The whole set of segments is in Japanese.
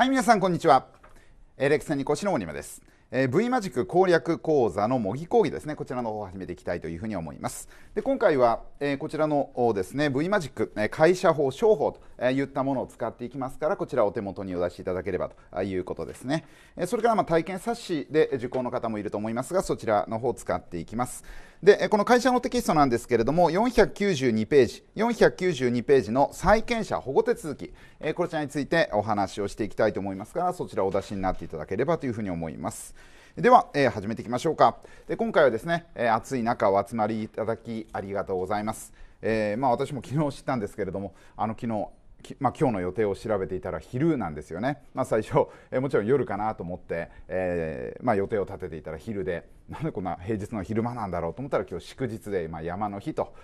はい皆さんこんにちはエレクセニコシのニマですえー、V マジック攻略講座の模擬講義ですね、こちらの方を始めていきたいというふうに思います。で今回は、えー、こちらのですね V マジック、え会社法、商法といったものを使っていきますから、こちらお手元にお出しいただければということですね。えそれからま体験冊子で受講の方もいると思いますが、そちらの方を使っていきます。でこの会社のテキストなんですけれども492ページ492ページの債権者保護手続きこちらについてお話をしていきたいと思いますからそちらをお出しになっていただければというふうに思いますでは、えー、始めていきましょうかで今回はですね、えー、暑い中お集まりいただきありがとうございます、えー、まあ、私も昨日知ったんですけれどもあの昨日まあ、今日の予定を調べていたら昼なんですよね、まあ、最初、えー、もちろん夜かなと思って、えーまあ、予定を立てていたら昼でなんでこんな平日の昼間なんだろうと思ったら今日祝日で、まあ、山の日と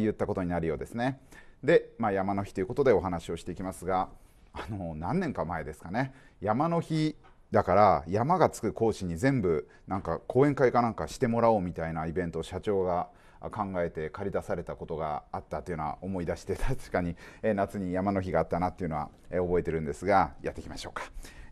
言ったことになるようですねで、まあ、山の日ということでお話をしていきますがあの何年か前ですかね山の日だから山がつく講師に全部なんか講演会かなんかしてもらおうみたいなイベントを社長が考えて駆り出されたことがあったというのは思い出して確かに夏に山の日があったなっていうのは覚えてるんですがやっていきましょうか。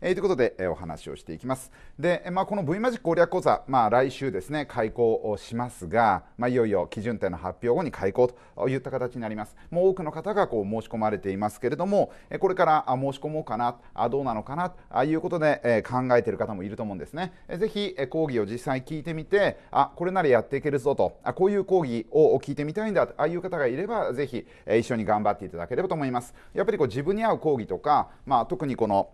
えー、ということで、えー、お話をしていきます。で、まあ、この V マジック攻略講座、まあ、来週ですね、開講をしますが、まあ、いよいよ基準点の発表後に開講といった形になります。もう多くの方がこう申し込まれていますけれども、これから申し込もうかな、あどうなのかなということで、えー、考えている方もいると思うんですね。ぜひ、えー、講義を実際聞いてみて、あこれならやっていけるぞと、あこういう講義を聞いてみたいんだとあいう方がいれば、ぜひ、えー、一緒に頑張っていただければと思います。やっぱりこう自分に合う講義とか、まあ、特にこの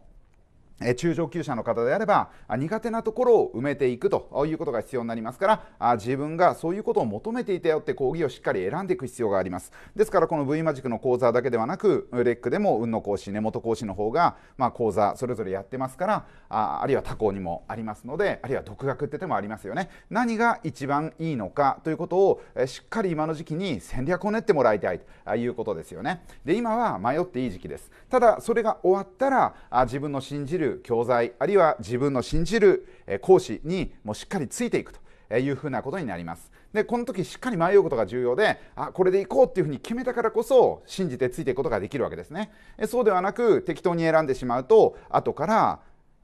中上級者の方であれば苦手なところを埋めていくということが必要になりますから自分がそういうことを求めていたよって講義をしっかり選んでいく必要がありますですからこの V マジックの講座だけではなくレックでも運の講師根本講師の方が、まあ、講座それぞれやってますからああるいは他校にもありますのであるいは独学って手もありますよね何が一番いいのかということをしっかり今の時期に戦略を練ってもらいたいということですよねで今は迷っていい時期ですただそれが終わったら自分の信じる教材あるいは自分の信じる講師にもうしっかりついていくというふうなことになりますでこの時しっかり迷うことが重要であこれでいこうっていうふうに決めたからこそ信じてついていくことができるわけですねそうではなく適当に選んでしまうと後から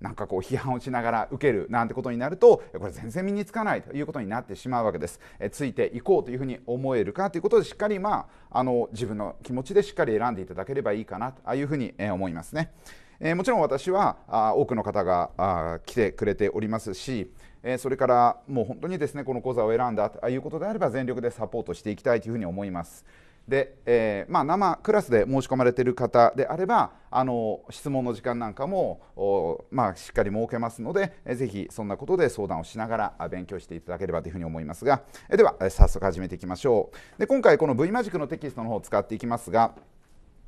なんかこう批判をしながら受けるなんてことになるとこれ全然身につかないということになってしまうわけです。えついていこうというふうに思えるかということでしっかりまああの自分の気持ちでしっかり選んでいただければいいかなというふうに思いますね。えもちろん私はあ多くの方があ来てくれておりますし、えそれからもう本当にですねこの講座を選んだということであれば全力でサポートしていきたいというふうに思います。で、えーまあ、生クラスで申し込まれている方であればあの質問の時間なんかも、まあ、しっかり設けますので、えー、ぜひそんなことで相談をしながら勉強していただければというふうに思いますが、えー、では、え早速始めていきましょうで今回この V マジックのテキストの方を使っていきますが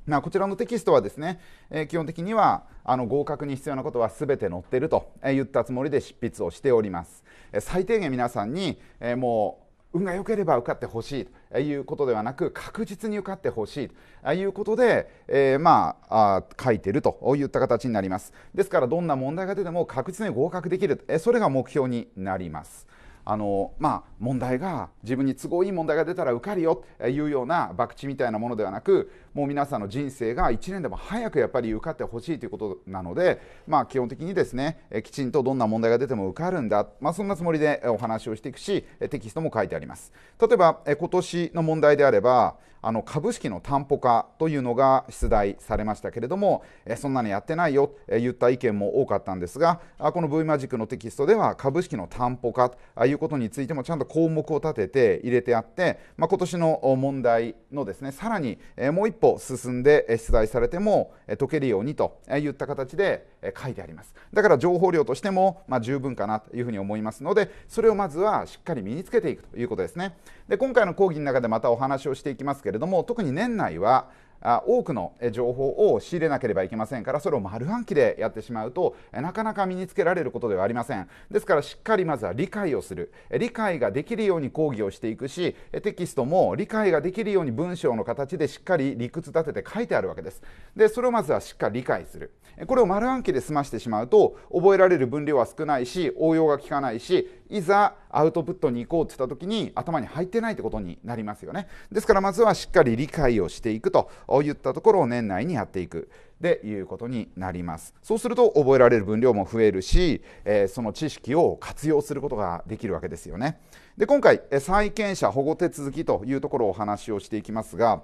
まあ、こちらのテキストはですね、えー、基本的にはあの合格に必要なことはすべて載っていると言ったつもりで執筆をしております。えー、最低限皆さんに、えー、もう運が良ければ受かってほしいということではなく確実に受かってほしいということで、えー、まあ書いてるといった形になりますですからどんな問題が出ても確実に合格できるそれが目標になりますあのまあ問題が自分に都合いい問題が出たら受かるよというような博打みたいなものではなくもう皆さんの人生が1年でも早くやっぱり受かってほしいということなので、まあ、基本的にですね、えきちんとどんな問題が出ても受かるんだ、まあ、そんなつもりでお話をしていくしテキストも書いてあります例えば、え今年の問題であればあの株式の担保化というのが出題されましたけれども、えそんなのやってないよと言った意見も多かったんですがこの V マジックのテキストでは株式の担保化ということについてもちゃんと項目を立てて入れてあって、まあ、今年の問題のですねさらにもう一歩歩進んで出題されても解けるようにといった形で書いてありますだから情報量としてもま十分かなというふうに思いますのでそれをまずはしっかり身につけていくということですねで今回の講義の中でまたお話をしていきますけれども特に年内は多くの情報を仕入れなければいけませんからそれを丸暗記でやってしまうとなかなか身につけられることではありませんですからしっかりまずは理解をする理解ができるように講義をしていくしテキストも理解ができるように文章の形でしっかり理屈立てて書いてあるわけですでそれをまずはしっかり理解するこれを丸暗記で済ましてしまうと覚えられる分量は少ないし応用が効かないしいざアウトプットに行こうって言った時に頭に入ってないってことになりますよねですからまずはしっかり理解をしていくといったところを年内にやっていくでいうことになりますそうすると覚えられる分量も増えるし、えー、その知識を活用することができるわけですよねで今回債権者保護手続きというところをお話をしていきますが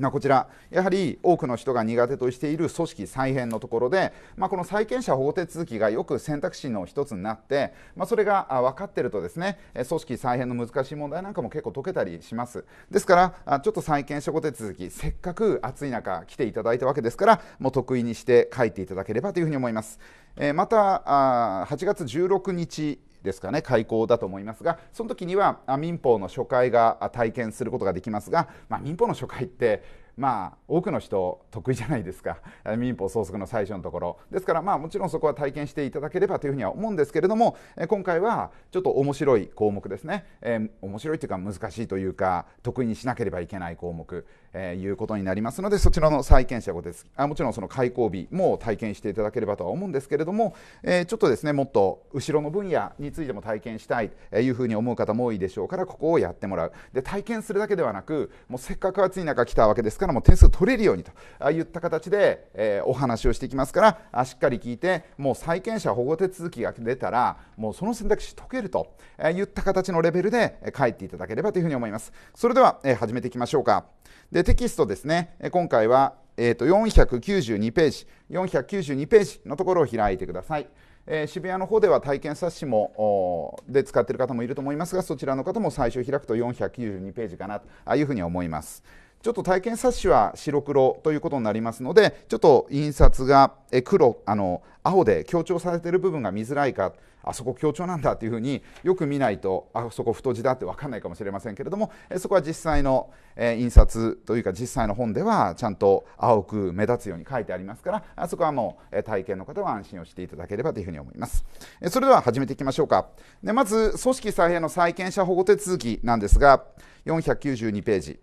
まこちらやはり多くの人が苦手としている組織再編のところで、まあ、この債権者法手続きがよく選択肢の一つになって、まあ、それが分かってるとですね組織再編の難しい問題なんかも結構解けたりしますですからちょっと債権者法手続きせっかく暑い中来ていただいたわけですからもう得意にして書いていただければというふうに思います、えまた8月16日ですかね開講だと思いますがその時には民法の初回が体験することができますが、まあ、民法の初回ってまあ多くの人得意じゃないですか 民法総則の最初のところですからまあもちろんそこは体験していただければというふうには思うんですけれども今回はちょっと面白い項目ですね、えー、面白いというか難しいというか得意にしなければいけない項目、えー、いうことになりますのでそちらの債権者ですあもちろんその開講日も体験していただければとは思うんですけれども、えー、ちょっとですねもっと後ろの分野についても体験したいというふうに思う方も多いでしょうからここをやってもらうで体験するだけではなくもうせっかく暑い中来たわけですからからも点数取れるようにといった形で、えお話をしていきますからしっかり聞いてもう債権者保護手続きが出たらもうその選択肢解けるといった形のレベルで帰っていただければというふうに思います。それでは、え始めていきましょうか。でテキストですね今回は、えー、と492ページ492ページのところを開いてください。えー、渋谷の方では体験冊子もで使っている方もいると思いますがそちらの方も最初開くと492ページかなというふうに思います。ちょっと体験冊子は白黒ということになりますのでちょっと印刷が黒あの青で強調されている部分が見づらいかあそこ強調なんだというふうによく見ないとあそこ太字だって分かんないかもしれませんけれどもそこは実際の印刷というか実際の本ではちゃんと青く目立つように書いてありますからあそこはもう体験の方は安心をしていただければというふうに思いますそれでは始めていきましょうかでまず組織再編の債権者保護手続きなんですが492ページ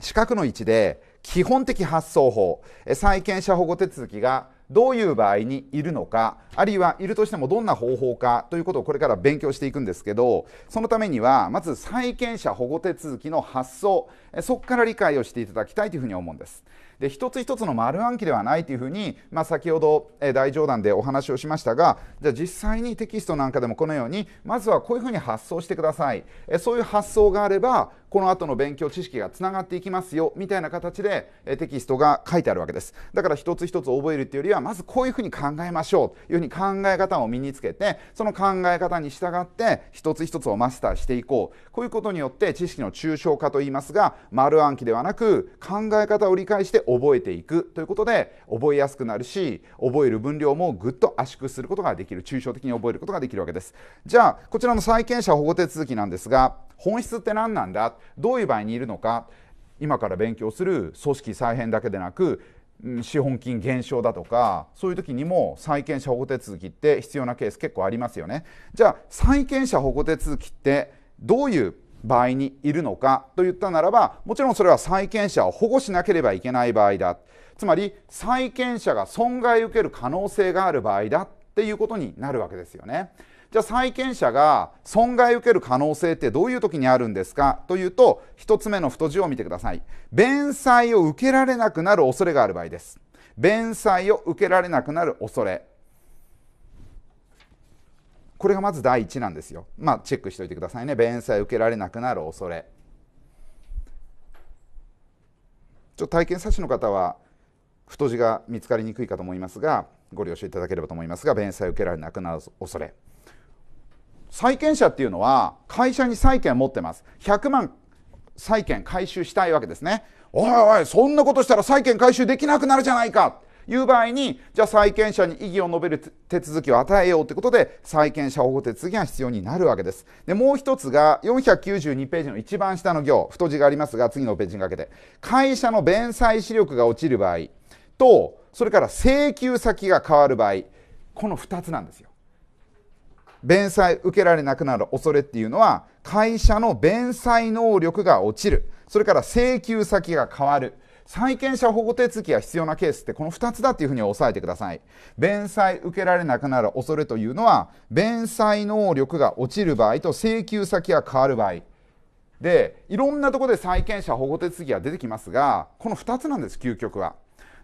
四角の位置で基本的発送法債権者保護手続きがどういう場合にいるのかあるいはいるとしてもどんな方法かということをこれから勉強していくんですけどそのためにはまず債権者保護手続きの発想そこから理解をしていただきたいというふうに思うんです。で一つ一つの丸暗記ではないというふうに、まあ、先ほど大冗談でお話をしましたがじゃあ実際にテキストなんかでもこのようにまずはこういうふうに発想してくださいそういう発想があればこの後の勉強知識がつながっていきますよみたいな形でテキストが書いてあるわけですだから一つ一つ覚えるっていうよりはまずこういうふうに考えましょうというふうに考え方を身につけてその考え方に従って一つ一つをマスターしていこうこういうことによって知識の抽象化といいますが丸暗記ではなく考え方を理解して覚えていくということで覚えやすくなるし覚える分量もぐっと圧縮することができる抽象的に覚えることができるわけですじゃあこちらの債権者保護手続きなんですが本質って何なんだどういう場合にいるのか今から勉強する組織再編だけでなく資本金減少だとかそういう時にも債権者保護手続きって必要なケース結構ありますよね。じゃあ債権者保護手続きってどういう場合にいるのかといったならばもちろんそれは債権者を保護しなければいけない場合だつまり債権者が損害を受ける可能性がある場合だっていうことになるわけですよね。じゃあ債権者が損害を受ける可能性ってどういう時にあるんですかというと1つ目の太字を見てください弁済を受けられなくなる恐れがある場合です弁済を受けられなくなる恐れこれがまず第一なんですよまあチェックしておいてくださいね弁済受けられなくなる恐れちょっと体験冊しの方は太字が見つかりにくいかと思いますがご了承いただければと思いますが弁済受けられなくなる恐れ債権者っていうのは会社に債権を持ってます100万債権回収したいわけですねおいおいそんなことしたら債権回収できなくなるじゃないかいう場合にじゃあ債権者に異議を述べる手続きを与えようということで債権者保護手続きが必要になるわけですでもう一つが492ページの一番下の行太字がありますが次のページにかけて会社の弁済資力が落ちる場合とそれから請求先が変わる場合この2つなんですよ弁済受けられなくなる恐れっていうのは会社の弁済能力が落ちるそれから請求先が変わる債権者保護手続きが必要なケースってこの2つだっていうふうに押さえてください弁済受けられなくなる恐れというのは弁済能力が落ちる場合と請求先が変わる場合でいろんなとこで債権者保護手続きが出てきますがこの2つなんです究極は。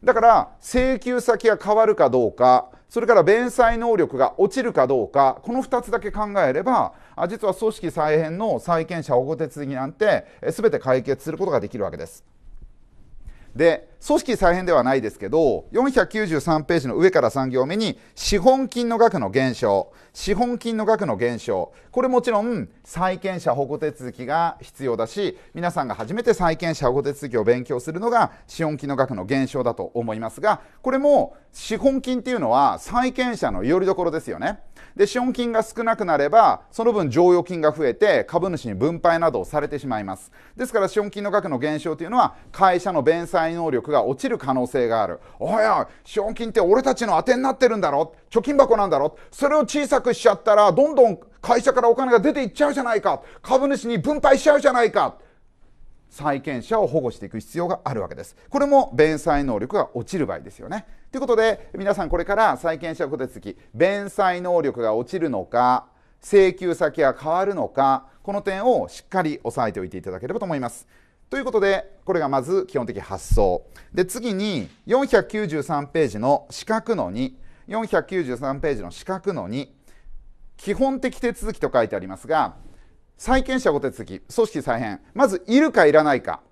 だから請求先が変わるかどうかそれから弁済能力が落ちるかどうかこの2つだけ考えれば実は組織再編の債権者保護手続きなんてすべて解決することができるわけです。で組織再編ではないですけど、493ページの上から3行目に、資本金の額の減少、資本金の額の減少、これもちろん債権者保護手続きが必要だし、皆さんが初めて債権者保護手続きを勉強するのが、資本金の額の減少だと思いますが、これも資本金っていうのは債権者のよりどころですよね。で、資本金が少なくなれば、その分剰余金が増えて、株主に分配などをされてしまいます。ですから、資本金の額の減少というのは、会社の弁済能力がが落ちる可能性があるおはや資本金って俺たちの当てになってるんだろ貯金箱なんだろそれを小さくしちゃったらどんどん会社からお金が出ていっちゃうじゃないか株主に分配しちゃうじゃないか債権者を保護していく必要があるわけです。これも弁済能力が落ちる場合ですよね。ということで皆さんこれから債権者小手続き弁済能力が落ちるのか請求先が変わるのかこの点をしっかり押さえておいていただければと思います。ということで、これがまず基本的発想。で、次に493ページの四角の2、493ページの四角の2、基本的手続きと書いてありますが、債権者ご手続き、組織再編、まずいるかいらないか、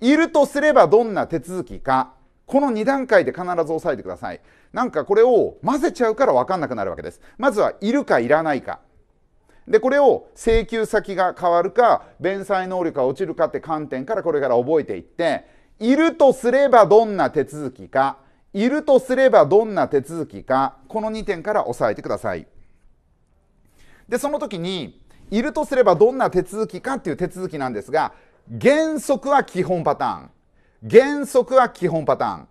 いるとすればどんな手続きか、この2段階で必ず押さえてください。なんかこれを混ぜちゃうから分かんなくなるわけです。まずはいるかいらないか。でこれを請求先が変わるか弁済能力が落ちるかって観点からこれから覚えていっているとすればどんな手続きかいるとすればどんな手続きかこの2点から押さえてくださいでその時にいるとすればどんな手続きかっていう手続きなんですが原則は基本パターン原則は基本パターン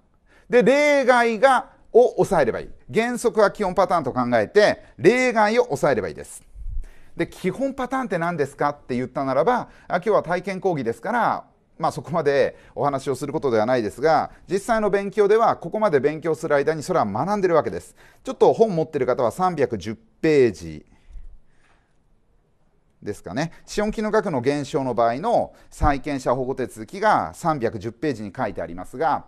で例外がを抑えればいい原則は基本パターンと考えて例外を抑えればいいですで基本パターンって何ですかって言ったならば今日は体験講義ですからまあ、そこまでお話をすることではないですが実際の勉強ではここまで勉強する間にそれは学んでるわけですちょっと本持ってる方は310ページですかね資本金の額の減少の場合の債権者保護手続きが310ページに書いてありますが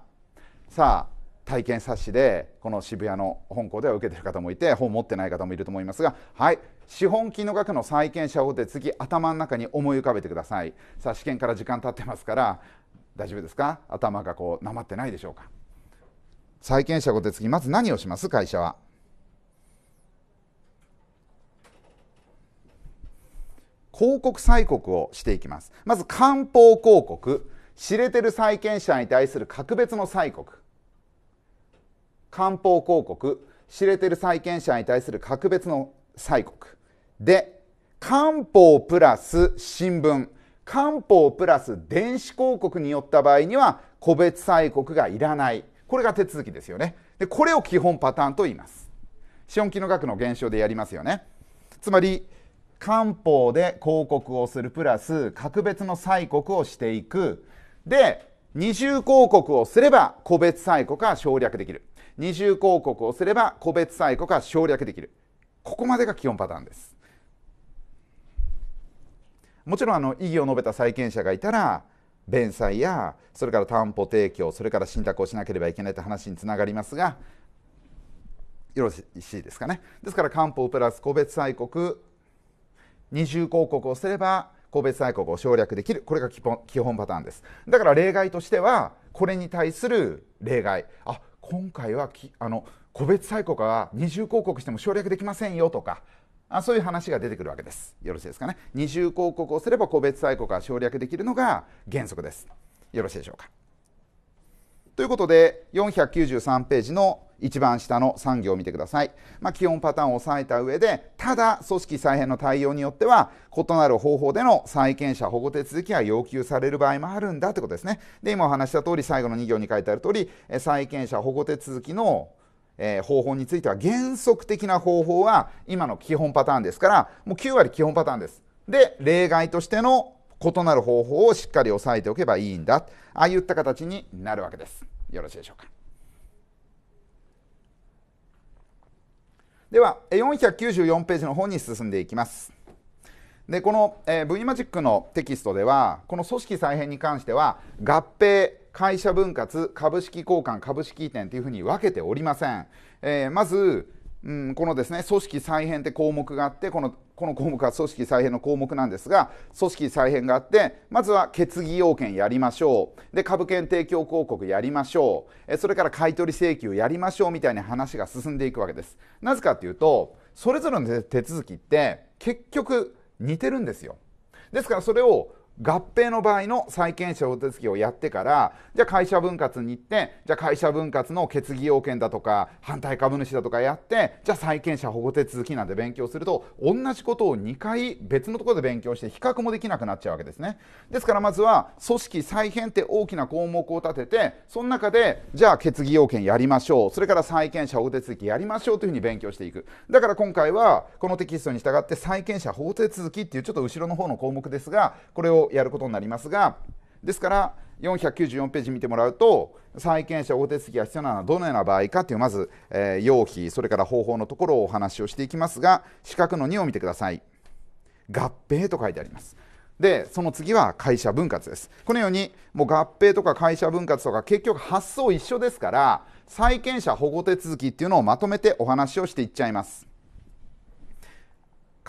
さあ体験冊子でこの渋谷の本校では受けてる方もいて本を持ってない方もいると思いますがはい資本金の額の債権者をで次頭の中に思い浮かべてくださいさあ試験から時間経ってますから大丈夫ですか頭がこうなまってないでしょうか債権者法で次まず何をします会社は広告催告をしていきますまず官報広告知れてる債権者に対する格別の催告官報広告知れてる債権者に対する格別の催告で官報プラス新聞官報プラス電子広告によった場合には個別催告がいらないこれが手続きですよねでこれを基本パターンと言います資本金の額の減少でやりますよねつまり官報で広告をするプラス格別の催告をしていくで二重広告をすれば個別催告は省略できる二重広告をすれば個別在庫が省略できるここまでが基本パターンですもちろんあの異議を述べた債権者がいたら弁済やそれから担保提供それから信託をしなければいけないという話につながりますがよろしいですかねですから官報プラス個別債国二重広告をすれば個別債国を省略できるこれが基本パターンですだから例外としてはこれに対する例外あ今回はきあの個別再告は二重広告しても省略できませんよとかあそういう話が出てくるわけですよろしいですかね二重広告をすれば個別再告は省略できるのが原則ですよろしいでしょうかということで493ページの一番下の3行を見てください、まあ、基本パターンを押さえた上でただ組織再編の対応によっては異なる方法での債権者保護手続きが要求される場合もあるんだってことですねで今お話した通り最後の2行に書いてある通り債権者保護手続きのえ方法については原則的な方法は今の基本パターンですからもう9割基本パターンですで例外としての異なる方法をしっかり押さえておけばいいんだああいった形になるわけですよろしいでしょうかでは494ページの方に進んでいきますでこの、えー、V マジックのテキストではこの組織再編に関しては合併会社分割株式交換株式移転というふうに分けておりません、えー、まずうん、このですね組織再編って項目があってこのこの項目は組織再編の項目なんですが組織再編があってまずは決議要件やりましょうで株券提供広告やりましょうえそれから買取請求やりましょうみたいな話が進んでいくわけですなぜかっていうとそれぞれの手続きって結局似てるんですよですからそれを合併の場合の債権者お手続きをやってからじゃあ会社分割に行ってじゃあ会社分割の決議要件だとか反対株主だとかやってじゃあ債権者保護手続きなんて勉強すると同じことを2回別のところで勉強して比較もできなくなっちゃうわけですねですからまずは組織再編って大きな項目を立ててその中でじゃあ決議要件やりましょうそれから債権者保護手続きやりましょうというふうに勉強していくだから今回はこのテキストに従って債権者保護手続きっていうちょっと後ろの方の項目ですがこれをやることになりますがですから494ページ見てもらうと債権者お手続きが必要なのはどのような場合かというまず、えー、要否それから方法のところをお話をしていきますが四角の2を見てください合併と書いてありますでその次は会社分割ですこのようにもう合併とか会社分割とか結局発想一緒ですから債権者保護手続きっていうのをまとめてお話をしていっちゃいます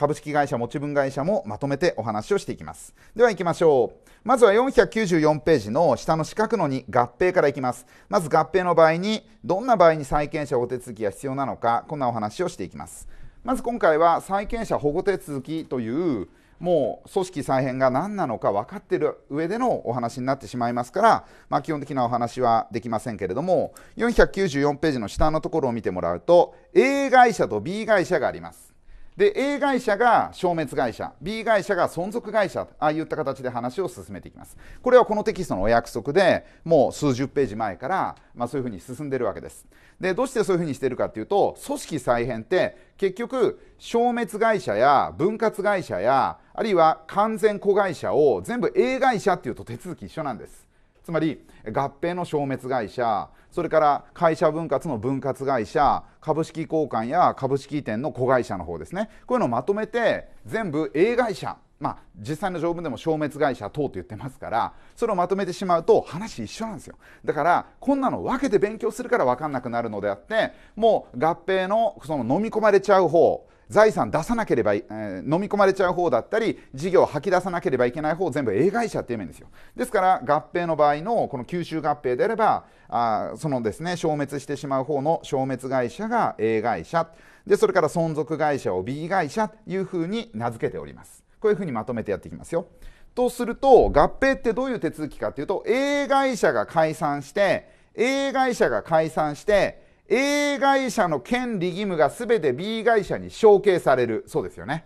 株式会社持ち分会社もまとめてお話をしていきますでは行きましょうまずは494ページの下の四角の2合併からいきますまず合併の場合にどんな場合に債権者お手続きが必要なのかこんなお話をしていきますまず今回は債権者保護手続きというもう組織再編が何なのか分かっている上でのお話になってしまいますから、まあ、基本的なお話はできませんけれども494ページの下のところを見てもらうと A 会社と B 会社がありますで A 会社が消滅会社 B 会社が存続会社ああいった形で話を進めていきますこれはこのテキストのお約束でもう数十ページ前から、まあ、そういうふうに進んでるわけですでどうしてそういうふうにしてるかっていうと組織再編って結局消滅会社や分割会社やあるいは完全子会社を全部 A 会社っていうと手続き一緒なんですつまり合併の消滅会社それから会社分割の分割会社株式交換や株式移転の子会社の方ですねこういうのをまとめて全部 A 会社まあ、実際の条文でも消滅会社等と言ってますからそれをまとめてしまうと話一緒なんですよだからこんなの分けて勉強するから分かんなくなるのであってもう合併のその飲み込まれちゃう方財産出さなければ、えー、飲み込まれちゃう方だったり事業を吐き出さなければいけない方を全部 A 会社っていう面ですよですから合併の場合のこの吸収合併であればあそのですね消滅してしまう方の消滅会社が A 会社でそれから存続会社を B 会社というふうに名付けておりますこういうふうにまとめてやっていきますよ。とすると合併ってどういう手続きかっていうと A 会社が解散して A 会社が解散して A 会社の権利義務がすべて B 会社に承継されるそうですよね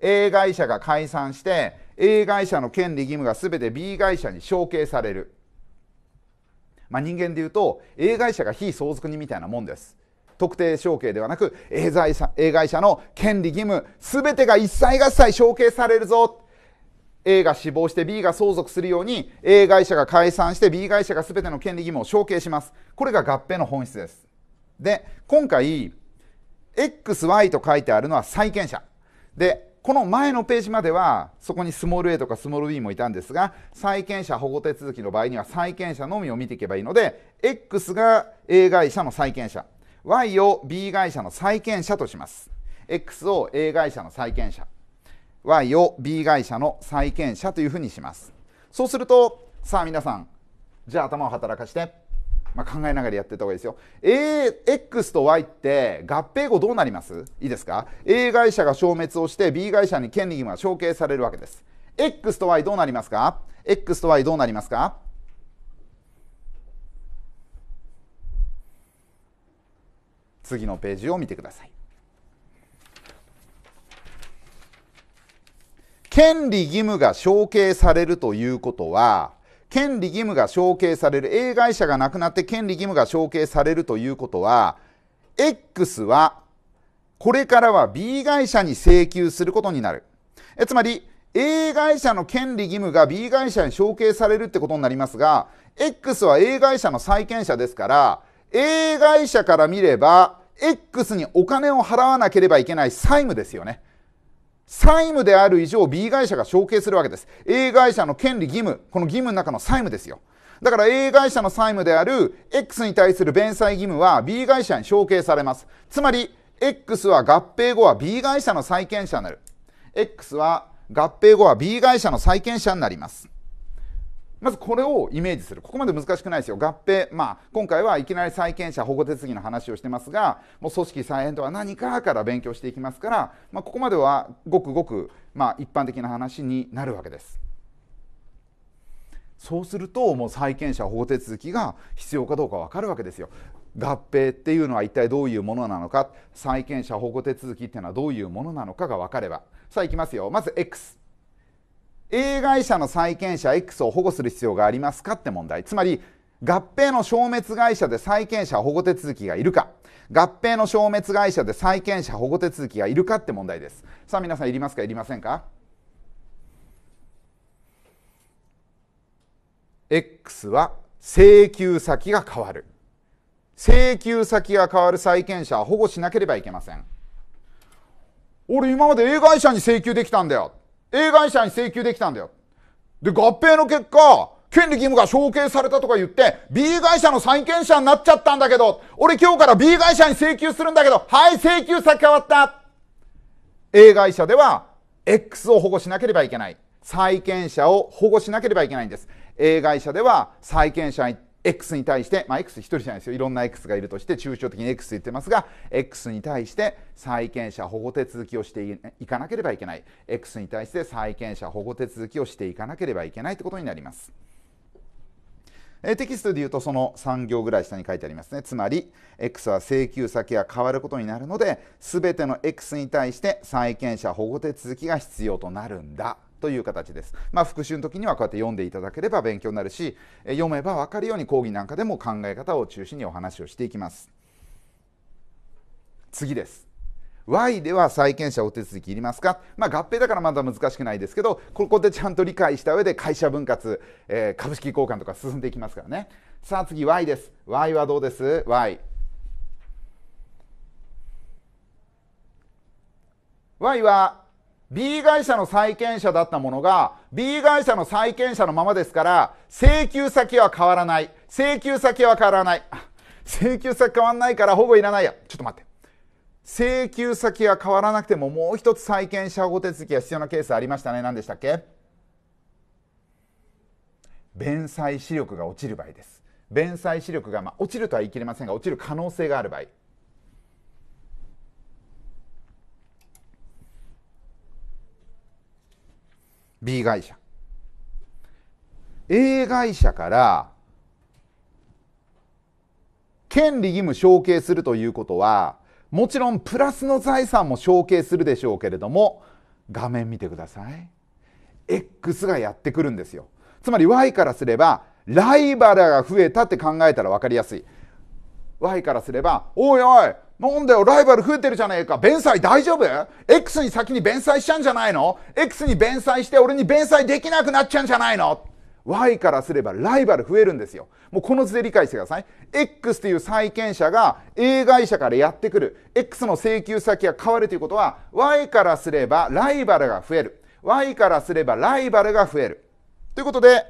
A 会社が解散して A 会社の権利義務がすべて B 会社に承継されるまあ人間で言うと A 会社が非相続人みたいなもんです特定承継ではなく、A 在者映会社の権利義務、すべてが一切合切承継されるぞ。A が死亡して B が相続するように A 会社が解散して B 会社がすべての権利義務を承継しますこれが合併の本質ですで今回 XY と書いてあるのは債権者でこの前のページまではそこにスモール A とかスモール B もいたんですが債権者保護手続きの場合には債権者のみを見ていけばいいので X が A 会社の債権者 Y を B 会社の債権者とします X を A 会社の債権者 Y を B 会社の債権者というふうにしますそうするとさあ皆さんじゃあ頭を働かして、まあ、考えながらやってた方がいいですよ AX と Y って合併後どうなりますいいですか A 会社が消滅をして B 会社に権利義務が承継されるわけです X と Y どうなりますか X と Y どうなりますか次のページを見てください。権利義務が承継されるということは、権利義務が承継される、A 会社がなくなって権利義務が承継されるということは、X はこれからは B 会社に請求することになる。えつまり、A 会社の権利義務が B 会社に承継されるってことになりますが、X は A 会社の債権者ですから、A 会社から見れば、X にお金を払わなければいけない債務ですよね。債務である以上 B 会社が承継するわけです。A 会社の権利義務、この義務の中の債務ですよ。だから A 会社の債務である X に対する弁済義務は B 会社に承継されます。つまり X は合併後は B 会社の債権者になる。X は合併後は B 会社の債権者になります。まずこれをイメージする。ここまで難しくないですよ。合併。まあ、今回はいきなり債権者保護手続きの話をしてますが、もう組織再編とは何かから勉強していきますから、まあ、ここまではごくごく、まあ、一般的な話になるわけです。そうすると、もう債権者保護手続きが必要かどうかわかるわけですよ。合併っていうのは一体どういうものなのか、債権者保護手続きっていうのはどういうものなのかが分かれば。さあ、いきますよ。まず X。A 会社の債権者 X を保護する必要がありますかって問題つまり合併の消滅会社で債権者保護手続きがいるか合併の消滅会社で債権者保護手続きがいるかって問題ですさあ皆さんいりますかいりませんか X は請求先が変わる請求先が変わる債権者は保護しなければいけません俺今まで A 会社に請求できたんだよ映画会社に請求できたんだよ。で、合併の結果、権利義務が承継されたとか言って、B 会社の債権者になっちゃったんだけど、俺今日から B 会社に請求するんだけど、はい、請求先変わった !A 会社では、X を保護しなければいけない。債権者を保護しなければいけないんです。A 会社では債権者に X に対して、まあ、X 1人じゃないですよいろんな X がいるとして抽象的に X と言ってますが X に対して債権者保護手続きをしていかなければいけない X に対して債権者保護手続きをしていかなければいけないということになります。えテキストで言うとその3行ぐらい下に書いてありますねつまり X は請求先が変わることになるので全ての X に対して債権者保護手続きが必要となるんだという形です。まあ、復習の時にはこうやって読んでいただければ勉強になるし読めば分かるように講義なんかでも考え方を中心にお話をしていきます。次です。Y では債権者お手続きいりますか、まあ、合併だからまだ難しくないですけどここでちゃんと理解した上で会社分割、えー、株式交換とか進んでいきますからねさあ次 Y です Y はどうです Y Y は B 会社の債権者だったものが B 会社の債権者のままですから請求先は変わらない請求先は変わらない請求先変わらないから保護いらないやちょっと待って請求先は変わらなくてももう一つ債権者保護手続きが必要なケースありましたね何でしたっけ弁済視力が落ちる場合です弁済視力が、まあ、落ちるとは言い切れませんが落ちる可能性がある場合 B 会社 A 会社から権利義務承継するということはもちろんプラスの財産も承継するでしょうけれども画面見てください X がやってくるんですよつまり Y からすればライバルが増えたって考えたら分かりやすい Y からすれば「おいおいなんだよ、ライバル増えてるじゃねえか。弁済大丈夫 ?X に先に弁済しちゃうんじゃないの ?X に弁済して俺に弁済できなくなっちゃうんじゃないの ?Y からすればライバル増えるんですよ。もうこの図で理解してください。X という債権者が A 会社からやってくる。X の請求先が変わるということは、Y からすればライバルが増える。Y からすればライバルが増える。ということで、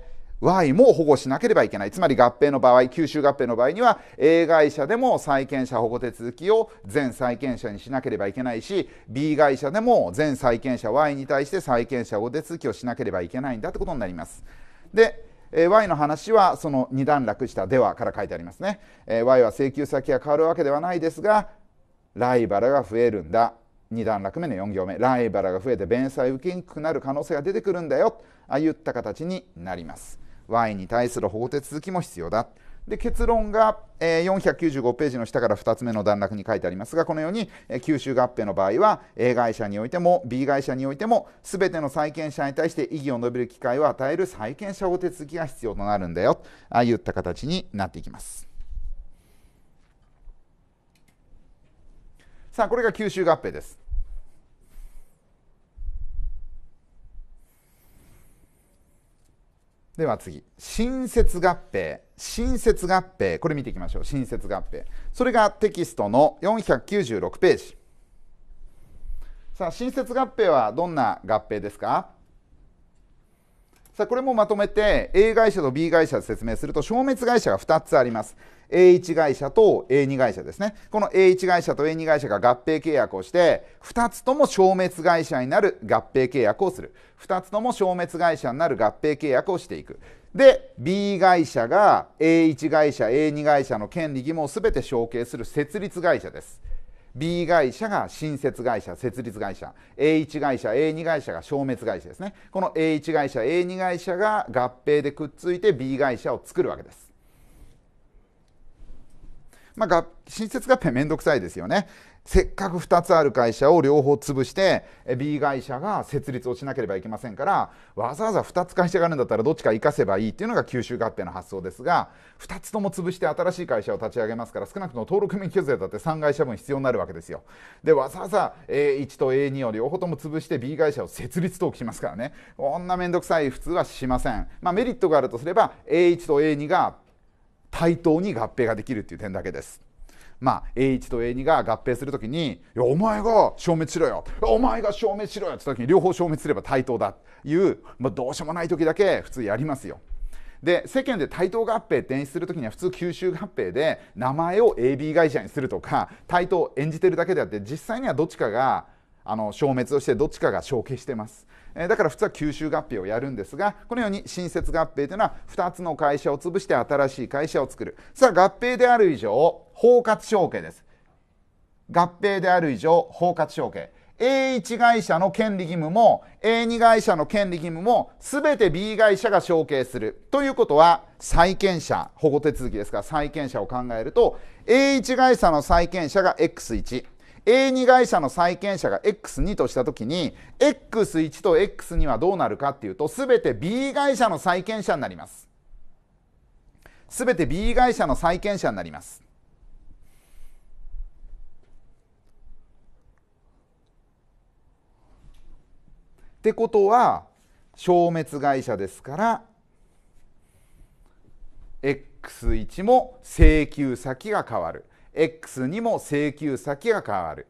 Y も保護しなければいけない。つまり合併の場合、吸収合併の場合には、A 会社でも債権者保護手続きを全債権者にしなければいけないし、B 会社でも全債権者 Y に対して債権者保護手続きをしなければいけないんだってことになります。で、え Y の話はその2段落したではから書いてありますね。え Y は請求先が変わるわけではないですが、ライバルが増えるんだ。2段落目の4行目、ライバルが増えて弁済受けにくくなる可能性が出てくるんだよ。ああいった形になります。Y に対する法手続きも必要だ。で結論が、え495ページの下から2つ目の段落に書いてありますがこのように、え吸収合併の場合は A 会社においても B 会社においても全ての債権者に対して異議を述べる機会を与える債権者法手続きが必要となるんだよといった形になっていきます。さあこれが九州合併です。では次新設合併新設合併これ見ていきましょう新設合併それがテキストの496ページさあ新設合併はどんな合併ですかさあこれもまとめて A 会社と B 会社で説明すると消滅会社が2つあります A1 会社と A2 会社ですねこの A1 会社と A2 会社が合併契約をして2つとも消滅会社になる合併契約をする2つとも消滅会社になる合併契約をしていくで B 会社が A1 会社 A2 会社の権利義務を全て承継する設立会社です B 会社が新設会社設立会社 A1 会社 A2 会社が消滅会社ですねこの A1 会社 A2 会社が合併でくっついて B 会社を作るわけです。まあ、新設合併めんどくさいですよね。せっかく2つある会社を両方潰して B 会社が設立をしなければいけませんからわざわざ2つ会社があるんだったらどっちか生かせばいいっていうのが吸収合併の発想ですが2つとも潰して新しい会社を立ち上げますから少なくとも登録免許税だって3会社分必要になるわけですよでわざわざ A1 と A2 を両方とも潰して B 会社を設立登記しますからねこんな面倒くさい普通はしません、まあ、メリットがあるとすれば A1 と A2 が対等に合併ができるっていう点だけです。まあ、A1 と A2 が合併するときに「お前が消滅しろよお前が消滅しろよ」って時に両方消滅すれば対等だという、まあ、どうしようもない時だけ普通やりますよ。で世間で対等合併転出する時には普通吸収合併で名前を AB 会社にするとか対等を演じてるだけであって実際にはどっちかがあの消滅をしてどっちかが消継してます。だから普通は吸収合併をやるんですがこのように新設合併というのは2つの会社を潰して新しい会社を作るさあ合併である以上包括承継です合併である以上包括承継 A1 会社の権利義務も A2 会社の権利義務も全て B 会社が承継するということは債権者保護手続きですから債権者を考えると A1 会社の債権者が X1 A2 会社の債権者が X2 としたときに X1 と X2 はどうなるかっていうと全て B 会社の債権者になります全て B 会社の債権者になりますってことは消滅会社ですから X1 も請求先が変わる X2 も請求先が変わる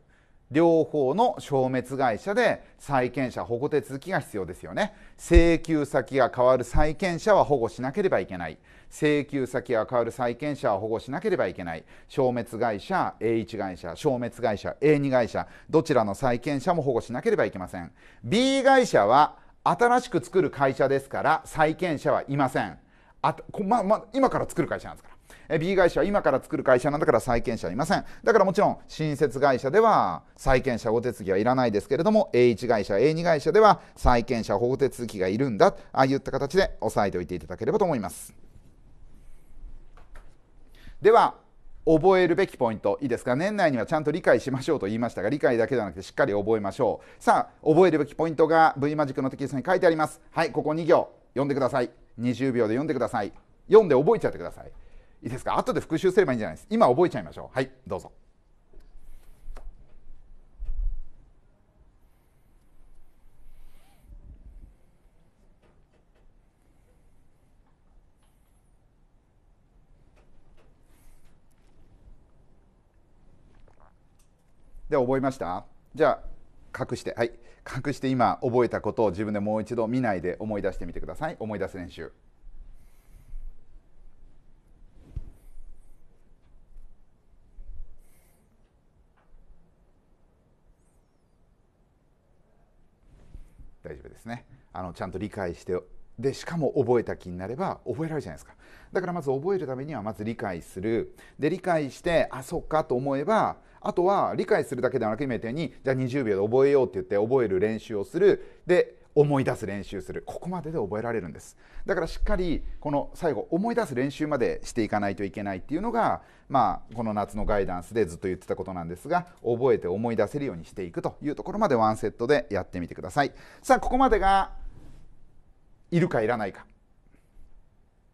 両方の消滅会社で債権者保護手続きが必要ですよね請求先が変わる債権者は保護しなければいけない請求先が変わる債権者は保護しなければいけない消滅会社 A1 会社消滅会社 A2 会社どちらの債権者も保護しなければいけません B 会社は新しく作る会社ですから債権者はいませんあまま今から作る会社なんですから B 会社は今から作る会社なんだから債権者はいませんだからもちろん新設会社では債権者法手続きはいらないですけれども A1 会社 A2 会社では債権者法手続きがいるんだああいった形で押さえておいていただければと思いますでは覚えるべきポイントいいですか年内にはちゃんと理解しましょうと言いましたが理解だけじゃなくてしっかり覚えましょうさあ覚えるべきポイントが V マジックのテキストに書いてありますはいここ2行読んでください20秒で読んでください読んで覚えちゃってくださいいいですか後で復習すればいいんじゃないです今覚えちゃいましょうはいどうぞで覚えましたじゃあ隠してはい隠して今覚えたことを自分でもう一度見ないで思い出してみてください思い出す練習大丈夫ですねあのちゃんと理解してでしかも覚えた気になれば覚えられるじゃないですかだからまず覚えるためにはまず理解するで理解してあそっかと思えばあとは理解するだけではなく今言ったようにじゃあ20秒で覚えようって言って覚える練習をするで思い出す練習するここまでで覚えられるんですだからしっかりこの最後思い出す練習までしていかないといけないっていうのが、まあ、この夏のガイダンスでずっと言ってたことなんですが覚えて思い出せるようにしていくというところまでワンセットでやってみてくださいさあここまでがいるかいらないか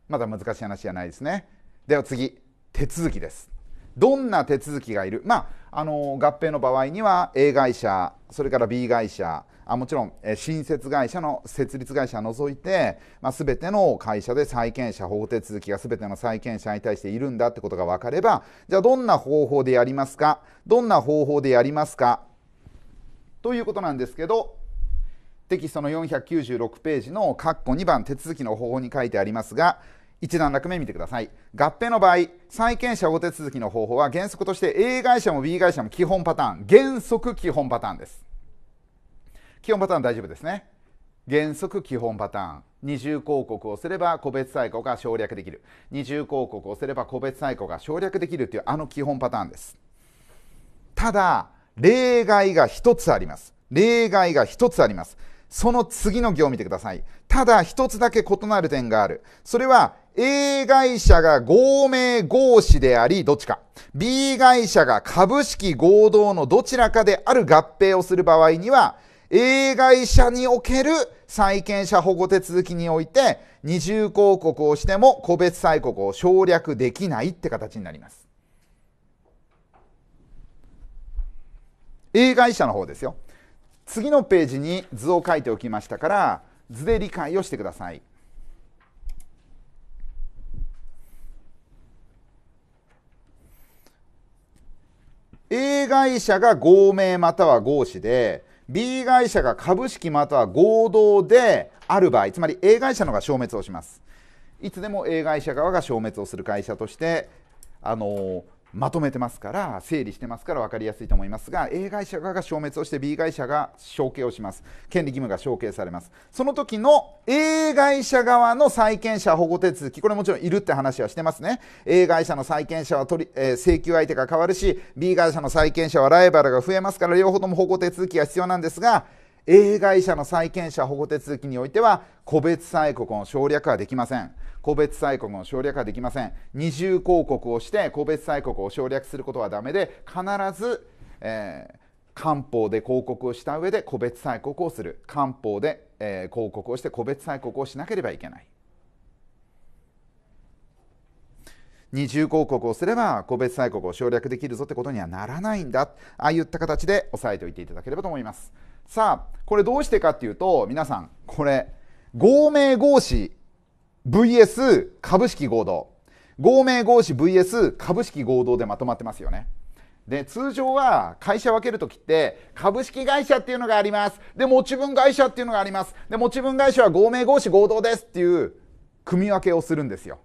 まだ難しい話じゃないですねでは次手続きですどんな手続きがいる、まあ、あの合併の場合には A 会社それから B 会社あもちろん、え新設会社の設立会社を除いて、まあ、全ての会社で債権者法手続きが全ての債権者に対しているんだってことが分かればじゃあどんな方法でやりますかどんな方法でやりますかということなんですけどテキストの496ページの括弧2番手続きの方法に書いてありますが一段落目見てください合併の場合債権者法手続きの方法は原則として A 会社も B 会社も基本パターン原則基本パターンです基本パターン大丈夫ですね原則基本パターン二重広告をすれば個別在庫が省略できる二重広告をすれば個別在庫が省略できるというあの基本パターンですただ例外が1つあります例外が1つありますその次の行を見てくださいただ1つだけ異なる点があるそれは A 会社が合名合資でありどっちか B 会社が株式合同のどちらかである合併をする場合には A 会社における債権者保護手続きにおいて二重広告をしても個別債告を省略できないって形になります A 会社の方ですよ次のページに図を書いておきましたから図で理解をしてください A 会社が合名または合資で B 会社が株式または合同である場合つまり A 会社のが消滅をしますいつでも A 会社側が消滅をする会社としてあのーまとめてますから整理してますから分かりやすいと思いますが A 会社側が消滅をして B 会社が承継をします権利義務が承継されますその時の A 会社側の債権者保護手続きこれもちろんいるって話はしてますね A 会社の債権者は取り、えー、請求相手が変わるし B 会社の債権者はライバルが増えますから両方とも保護手続きが必要なんですが A 会社の債権者保護手続きにおいては個別債国の省略はできません個別催告の省略はできません二重広告をして個別催告を省略することはダメで必ず、えー、官報で広告をした上で個別催告をする官報で、えー、広告をして個別催告をしなければいけない二重広告をすれば個別催告を省略できるぞってことにはならないんだああいった形で押さえておいていただければと思いますさあこれどうしてかっていうと皆さんこれ合名合詞 VS 株式合同合名合資 VS 株式合同でまとまってますよねで通常は会社分ける時って株式会社っていうのがありますで持ち分会社っていうのがありますで持ち分会社は合名合資合同ですっていう組み分けをするんですよ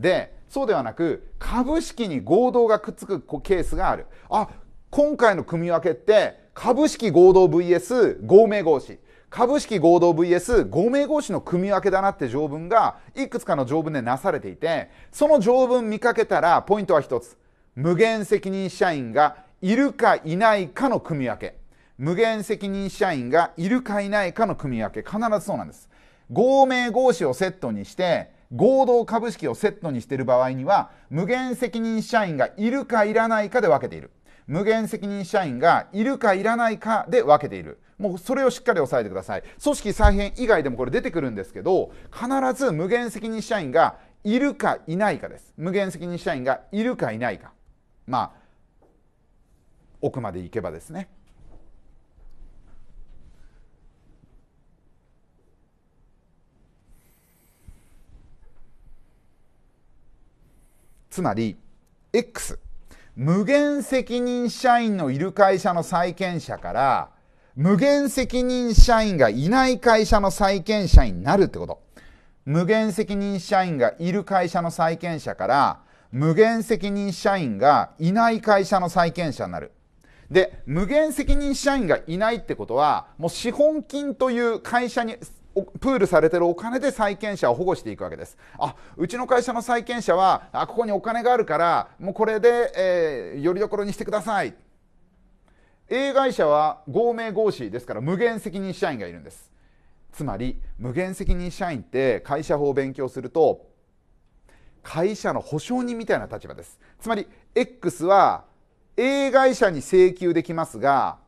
でそうではなく株式に合同がくっつくケースがあるあ今回の組み分けって株式合同 VS 合名合資株式合同 v s 合名合詞の組み分けだなって条文がいくつかの条文でなされていてその条文見かけたらポイントは一つ無限責任社員がいるかいないかの組み分け無限責任社員がいるかいないかの組み分け必ずそうなんです合名合詞をセットにして合同株式をセットにしている場合には無限責任社員がいるかいらないかで分けている無限責任社員がいるかいらないかで分けているもうそれをしっかり押さえてください組織再編以外でもこれ出てくるんですけど必ず無限責任社員がいるかいないかです無限責任社員がいるかいないかまあ奥まで行けばですねつまり X 無限責任社員のいる会社の債権者から無限責任社員がいない会社の債権者になるってこと。無限責任社員がいる会社の債権者から、無限責任社員がいない会社の債権者になる。で、無限責任社員がいないってことは、もう資本金という会社にプールされてるお金で債権者を保護していくわけです。あうちの会社の債権者はあここにお金があるからもうこれで、えー、よりどころにしてください A 会社は合名合資ですから無限責任社員がいるんですつまり無限責任社員って会社法を勉強すると会社の保証人みたいな立場ですつまり X は A 会社に請求できますが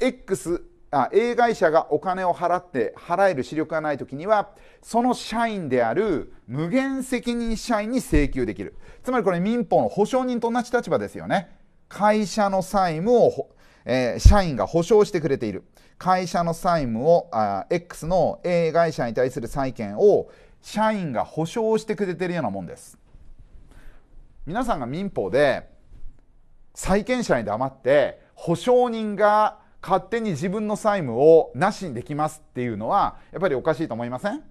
X あ A 会社がお金を払って払える視力がない時にはその社員である無限責任社員に請求できるつまりこれ民法の保証人と同じ立場ですよね会社の債務をえー、社員が保証してくれている。会社の債務を、あ X の A 会社に対する債権を社員が保証してくれてるようなもんです。皆さんが民法で債権者に黙って保証人が勝手に自分の債務をなしにできますっていうのはやっぱりおかしいと思いません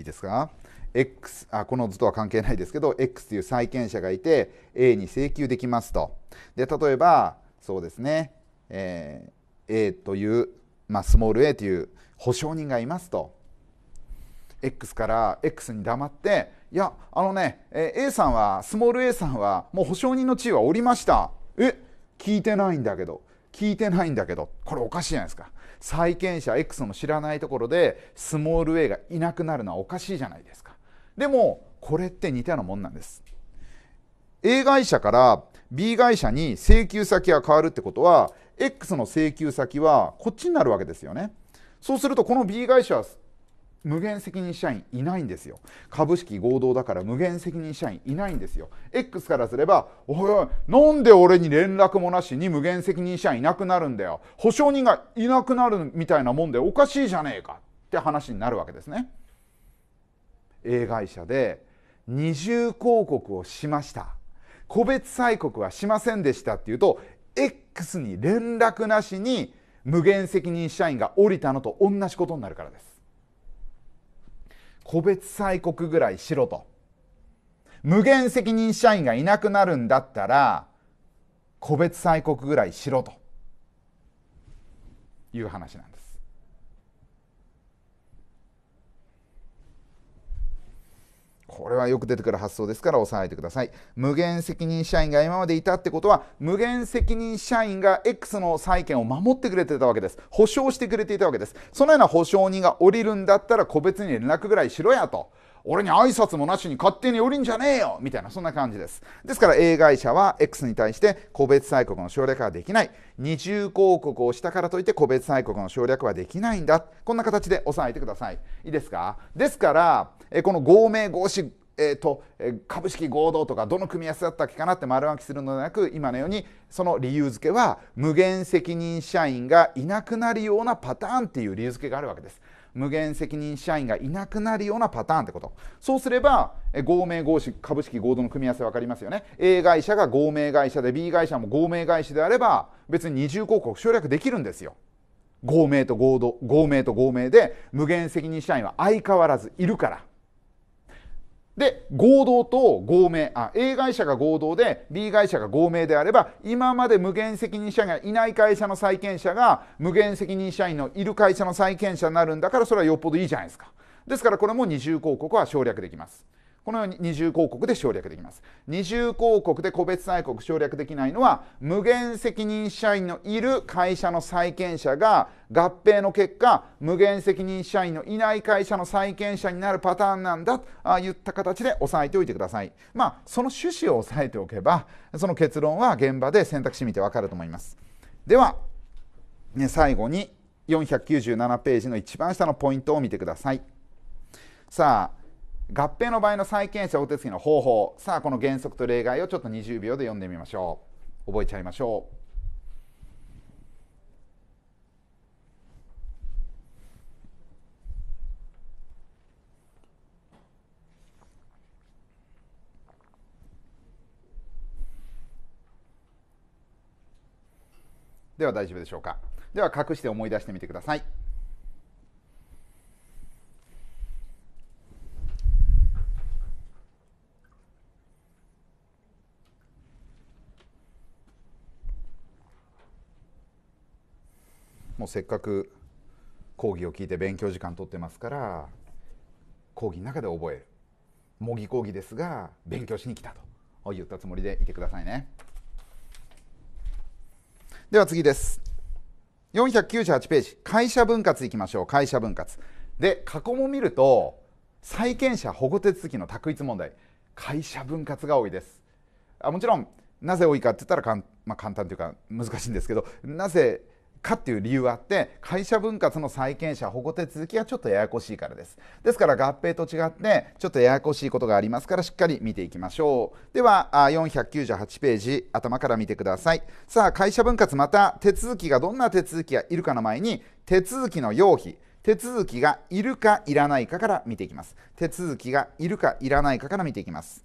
いいですか X あこの図とは関係ないですけど X という債権者がいて A に請求できますとで例えばそうですね、えー、A という、まあ、スモール a という保証人がいますと X から X に黙っていやあのね A さんはスモール a さんはもう保証人の地位はおりましたえ聞いてないんだけど聞いてないんだけどこれおかしいじゃないですか債権者 X の知らないところでスモール a がいなくなるのはおかしいじゃないですかでもこれって似たようなもんなんです A 会社から B 会社に請求先が変わるってことは X の請求先はこっちになるわけですよねそうするとこの B 会社は無限責任社員いないんですよ株式合同だから無限責任社員いないんですよ X からすればおいおいなんで俺に連絡もなしに無限責任社員いなくなるんだよ保証人がいなくなるみたいなもんでおかしいじゃねえかって話になるわけですね A 会社で二重広告をしました個別催告はしませんでしたっていうと X に連絡なしに無限責任社員が降りたのと同じことになるからです個別催告ぐらいしろと無限責任社員がいなくなるんだったら個別催告ぐらいしろという話なんです。これはよく出てくる発想ですから押さえてください。無限責任社員が今までいたってことは、無限責任社員が X の債権を守ってくれてたわけです。保証してくれていたわけです。そのような保証人が降りるんだったら、個別に連絡ぐらいしろやと。俺に挨拶もなしに勝手に降りんじゃねえよみたいなそんな感じですですから A 会社は X に対して個別催国の省略はできない二重広告をしたからといって個別催国の省略はできないんだこんな形で押さえてくださいいいですかですからえこの合名合詞えーとえ株式合同とかどの組み合わせだったっけかなって丸暗記するのではなく今のようにその理由付けは無限責任社員がいなくなるようなパターンっていう理由付けがあるわけです。無限責任社員がいなくなるようなパターンってことそうすれば合名合資株式合同の組み合わせ分かりますよね A 会社が合名会社で B 会社も合名会社であれば別に二重広告省略できるんですよ合名と合同合名と合名で無限責任社員は相変わらずいるからで合同と合名あ A 会社が合同で B 会社が合名であれば今まで無限責任者がいない会社の債権者が無限責任社員のいる会社の債権者になるんだからそれはよっぽどいいじゃないですかですからこれも二重広告は省略できます。このように二重広告で省略できます二重広告で個別催告省略できないのは無限責任社員のいる会社の債権者が合併の結果無限責任社員のいない会社の債権者になるパターンなんだと言った形で押さえておいてくださいまあその趣旨を押さえておけばその結論は現場で選択肢見てわかると思いますでは、ね、最後に497ページの一番下のポイントを見てくださいさあ合併の場合の債権者お手付きの方法さあこの原則と例外をちょっと20秒で読んでみましょう覚えちゃいましょうでは大丈夫でしょうかでは隠して思い出してみてくださいもうせっかく講義を聞いて勉強時間取ってますから講義の中で覚える模擬講義ですが勉強しに来たと言ったつもりでいてくださいねでは次です498ページ会社分割いきましょう会社分割で過去も見ると債権者保護手続きの択一問題会社分割が多いですあもちろんなぜ多いかって言ったらかん、まあ、簡単というか難しいんですけどなぜかっていう理由があって会社分割の債権者保護手続きがちょっとややこしいからですですから合併と違ってちょっとややこしいことがありますからしっかり見ていきましょうでは498ページ頭から見てくださいさあ会社分割また手続きがどんな手続きがいるかの前に手続きの要否手続きがいるかいらないかから見ていきます手続きがいるかいらないかから見ていきます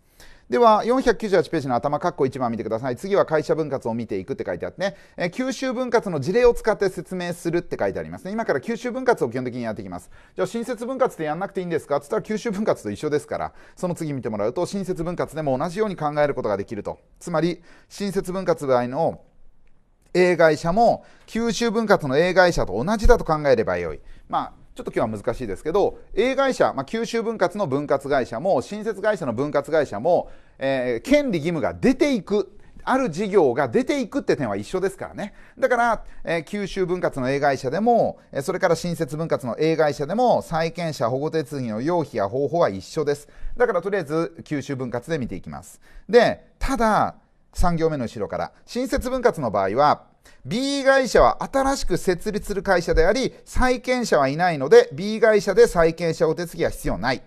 では498ページの頭かっこ1番見てください次は会社分割を見ていくって書いてあってね、え九州分割の事例を使って説明するって書いてありますね今から九州分割を基本的にやっていきますじゃあ新設分割ってやんなくていいんですかっつったら九州分割と一緒ですからその次見てもらうと新設分割でも同じように考えることができるとつまり新設分割場合の A 会社も九州分割の A 会社と同じだと考えればよいまあちょっと今日は難しいですけど A 会社、まあ、九州分割の分割会社も新設会社の分割会社も、えー、権利義務が出ていくある事業が出ていくって点は一緒ですからね。だから、えー、九州分割の A 会社でも、えー、それから新設分割の A 会社でも、債権者保護手続きの要否や方法は一緒です。だからとりあえず、九州分割で見ていきます。で、ただ、3行目の後ろから、新設分割の場合は、B 会社は新しく設立する会社であり、債権者はいないので、B 会社で債権者お手つきは必要ない。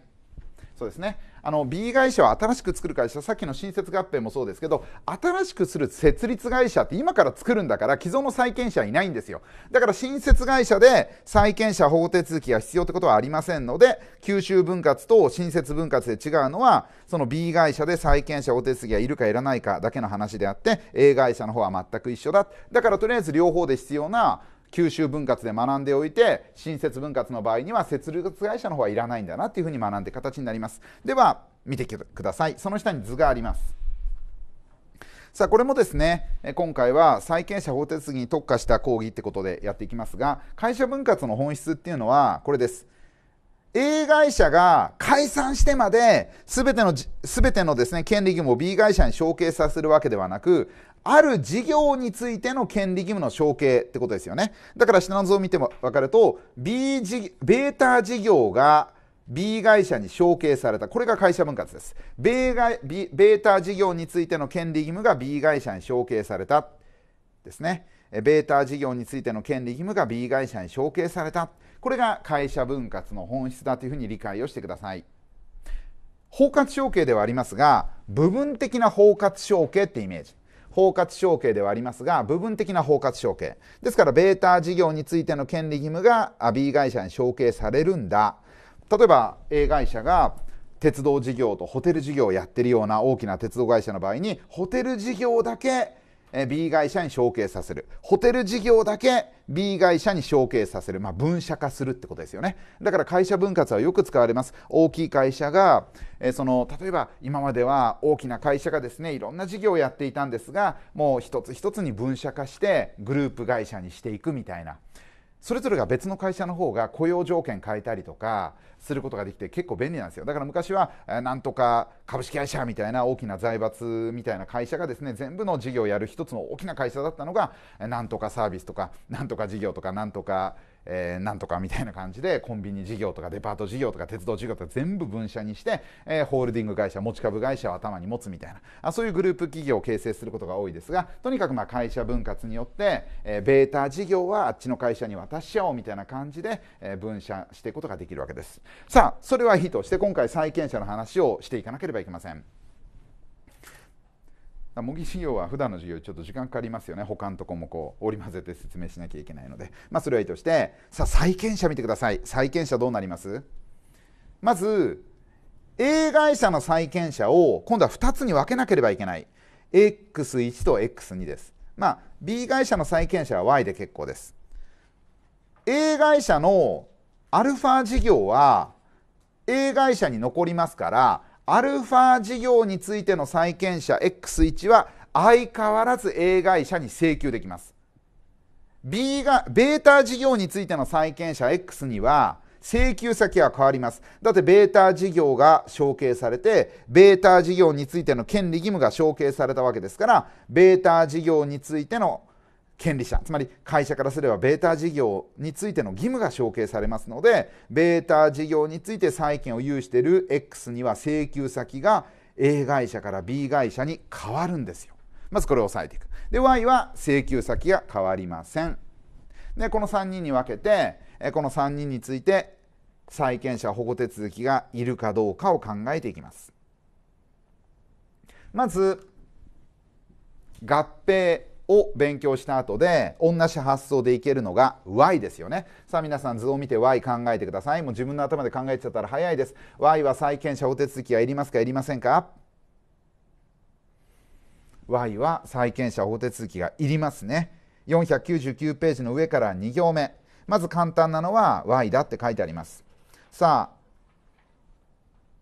そうですね。あの B 会社は新しく作る会社さっきの新設合併もそうですけど新しくする設立会社って今から作るんだから既存の債権者はいないんですよだから新設会社で債権者法手続きが必要ってことはありませんので吸収分割と新設分割で違うのはその B 会社で債権者法手続きがいるかいらないかだけの話であって A 会社の方は全く一緒だだからとりあえず両方で必要な九州分割で学んでおいて新設分割の場合には設立会社の方はいらないんだなっていうふうに学んで形になりますでは見てくださいその下に図がありますさあこれもですね今回は債権者法手続きに特化した講義ってことでやっていきますが会社分割の本質っていうのはこれです A 会社が解散してまで全ての全てのです、ね、権利義務を B 会社に承継させるわけではなくある事業についての権利義務の承継ってことですよね。だから下の図を見ても分かると、B 事、ベータ事業が B 会社に承継された。これが会社分割です。ベータ事業についての権利義務が B 会社に承継された。ですね。ベータ事業についての権利義務が B 会社に承継された。これが会社分割の本質だというふうに理解をしてください。包括承継ではありますが、部分的な包括承継ってイメージ。包括承継ではありますが部分的な包括承継ですからベータ事業についての権利義務が B 会社に承継されるんだ例えば A 会社が鉄道事業とホテル事業をやってるような大きな鉄道会社の場合にホテル事業だけ B 会社に承継させるホテル事業だけ B 会社に承継させる、まあ、分社化するってことですよねだから会社分割はよく使われます大きい会社が、えその例えば今までは大きな会社がですねいろんな事業をやっていたんですがもう一つ一つに分社化してグループ会社にしていくみたいなそれぞれが別の会社の方が雇用条件変えたりとかすることができて結構便利なんですよだから昔はなんとか株式会社みたいな大きな財閥みたいな会社がですね全部の事業をやる一つの大きな会社だったのがなんとかサービスとかなんとか事業とかなんとかえー、なんとかみたいな感じでコンビニ事業とかデパート事業とか鉄道事業とか全部分社にして、えー、ホールディング会社持ち株会社を頭に持つみたいなあそういうグループ企業を形成することが多いですがとにかくま会社分割によって、えー、ベータ事業はあっちの会社に渡しちゃおうみたいな感じで、え分社していくことができるわけですさあそれは非として今回債権者の話をしていかなければいけません。模擬授業は普段の授業ちょっと時間かかりますよね他のとこもこう織り交ぜて説明しなきゃいけないのでまあそれはいいとしてさあ債権者見てください債権者どうなりますまず A 会社の債権者を今度は2つに分けなければいけない X1 と X2 ですまあ B 会社の債権者は Y で結構です A 会社のアルファ事業は A 会社に残りますからアルファ事業についての債権者 X1 は相変わらず A 会社に請求できます B がベータ事業についての債権者 X には請求先は変わりますだってベータ事業が承継されてベータ事業についての権利義務が承継されたわけですからベータ事業についての権利者つまり会社からすればベータ事業についての義務が承継されますのでベータ事業について債権を有している X には請求先が A 会社から B 会社に変わるんですよまずこれを押さえていくで Y は請求先が変わりませんでこの3人に分けてこの3人について債権者保護手続きがいるかどうかを考えていきますまず合併を勉強した後で同じ発想でいけるのが Y ですよねさあ皆さん図を見て Y 考えてくださいもう自分の頭で考えてたら早いです Y は債権者法手続きはいりますかいりませんか Y は債権者法手続きがいりますね499ページの上から2行目まず簡単なのは Y だって書いてありますさあ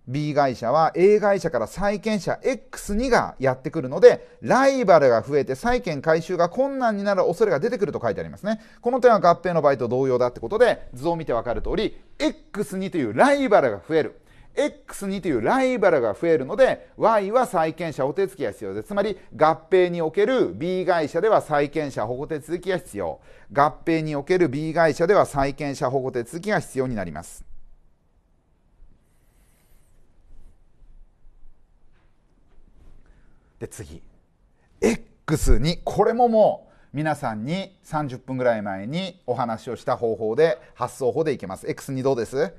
B 会社は A 会社から債権者 X2 がやってくるので、ライバルが増えて債権回収が困難になる恐れが出てくると書いてありますね。この点は合併の場合と同様だってことで、図を見てわかる通り、X2 というライバルが増える。X2 というライバルが増えるので Y は債権者お手付きが必要ですつまり合併における B 会社では債権者保護手続きが必要合併における B 会社では債権者保護手続きが必要になります。で次 X にこれももう皆さんに30分ぐらい前にお話をした方法で発想法でいけます X2 どうです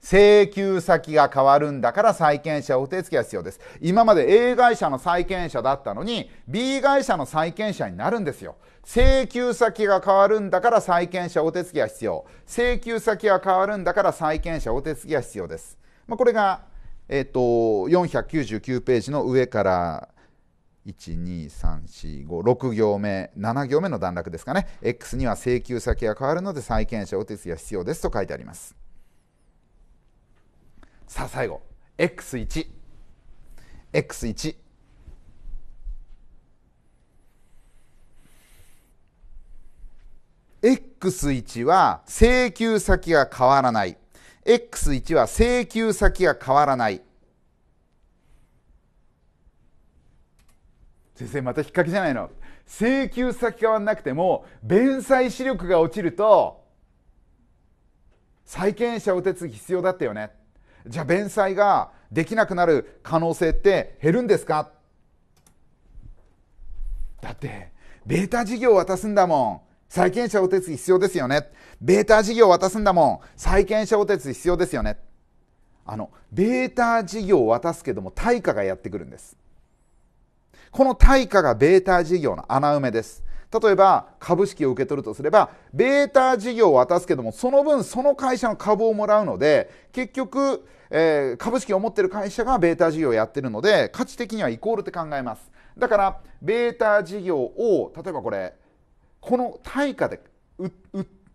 請求先が変わるんだから債権者お手付けが必要です今まで A 会社の債権者だったのに B 会社の債権者になるんですよ請求先が変わるんだから債権者お手付けが必要請求先が変わるんだから債権者お手付けが必要です、まあ、これがえっ、ー、と、499ページの上から12345行目7行目の段落ですかね X には請求先が変わるので債権者お手数が必要ですと書いてありますさあ最後 X1X1 X1 X1 は請求先が変わらない X1 は請求先が変わらない先生また引っ掛けじゃないの請求先変わらなくても弁済視力が落ちると債権者お手続き必要だったよねじゃあ弁済ができなくなる可能性って減るんですかだってベータ事業渡すんだもん債権者お手つき必要ですよね。ベータ事業渡すんだもん。債権者お手つき必要ですよね。あの、ベータ事業渡すけども、対価がやってくるんです。この対価がベータ事業の穴埋めです。例えば株式を受け取るとすればベータ事業を渡すけどもその分その会社の株をもらうので結局、えー、株式を持ってる会社がベータ事業をやってるので価値的にはイコールって考えますだからベータ事業を例えばこれこの対価で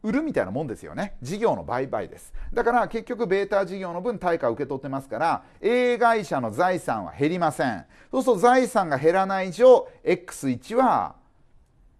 売るみたいなもんですよね事業の売買ですだから結局ベータ事業の分対価を受け取ってますから A 会社の財産は減りませんそうすると財産が減らない以上 X1 は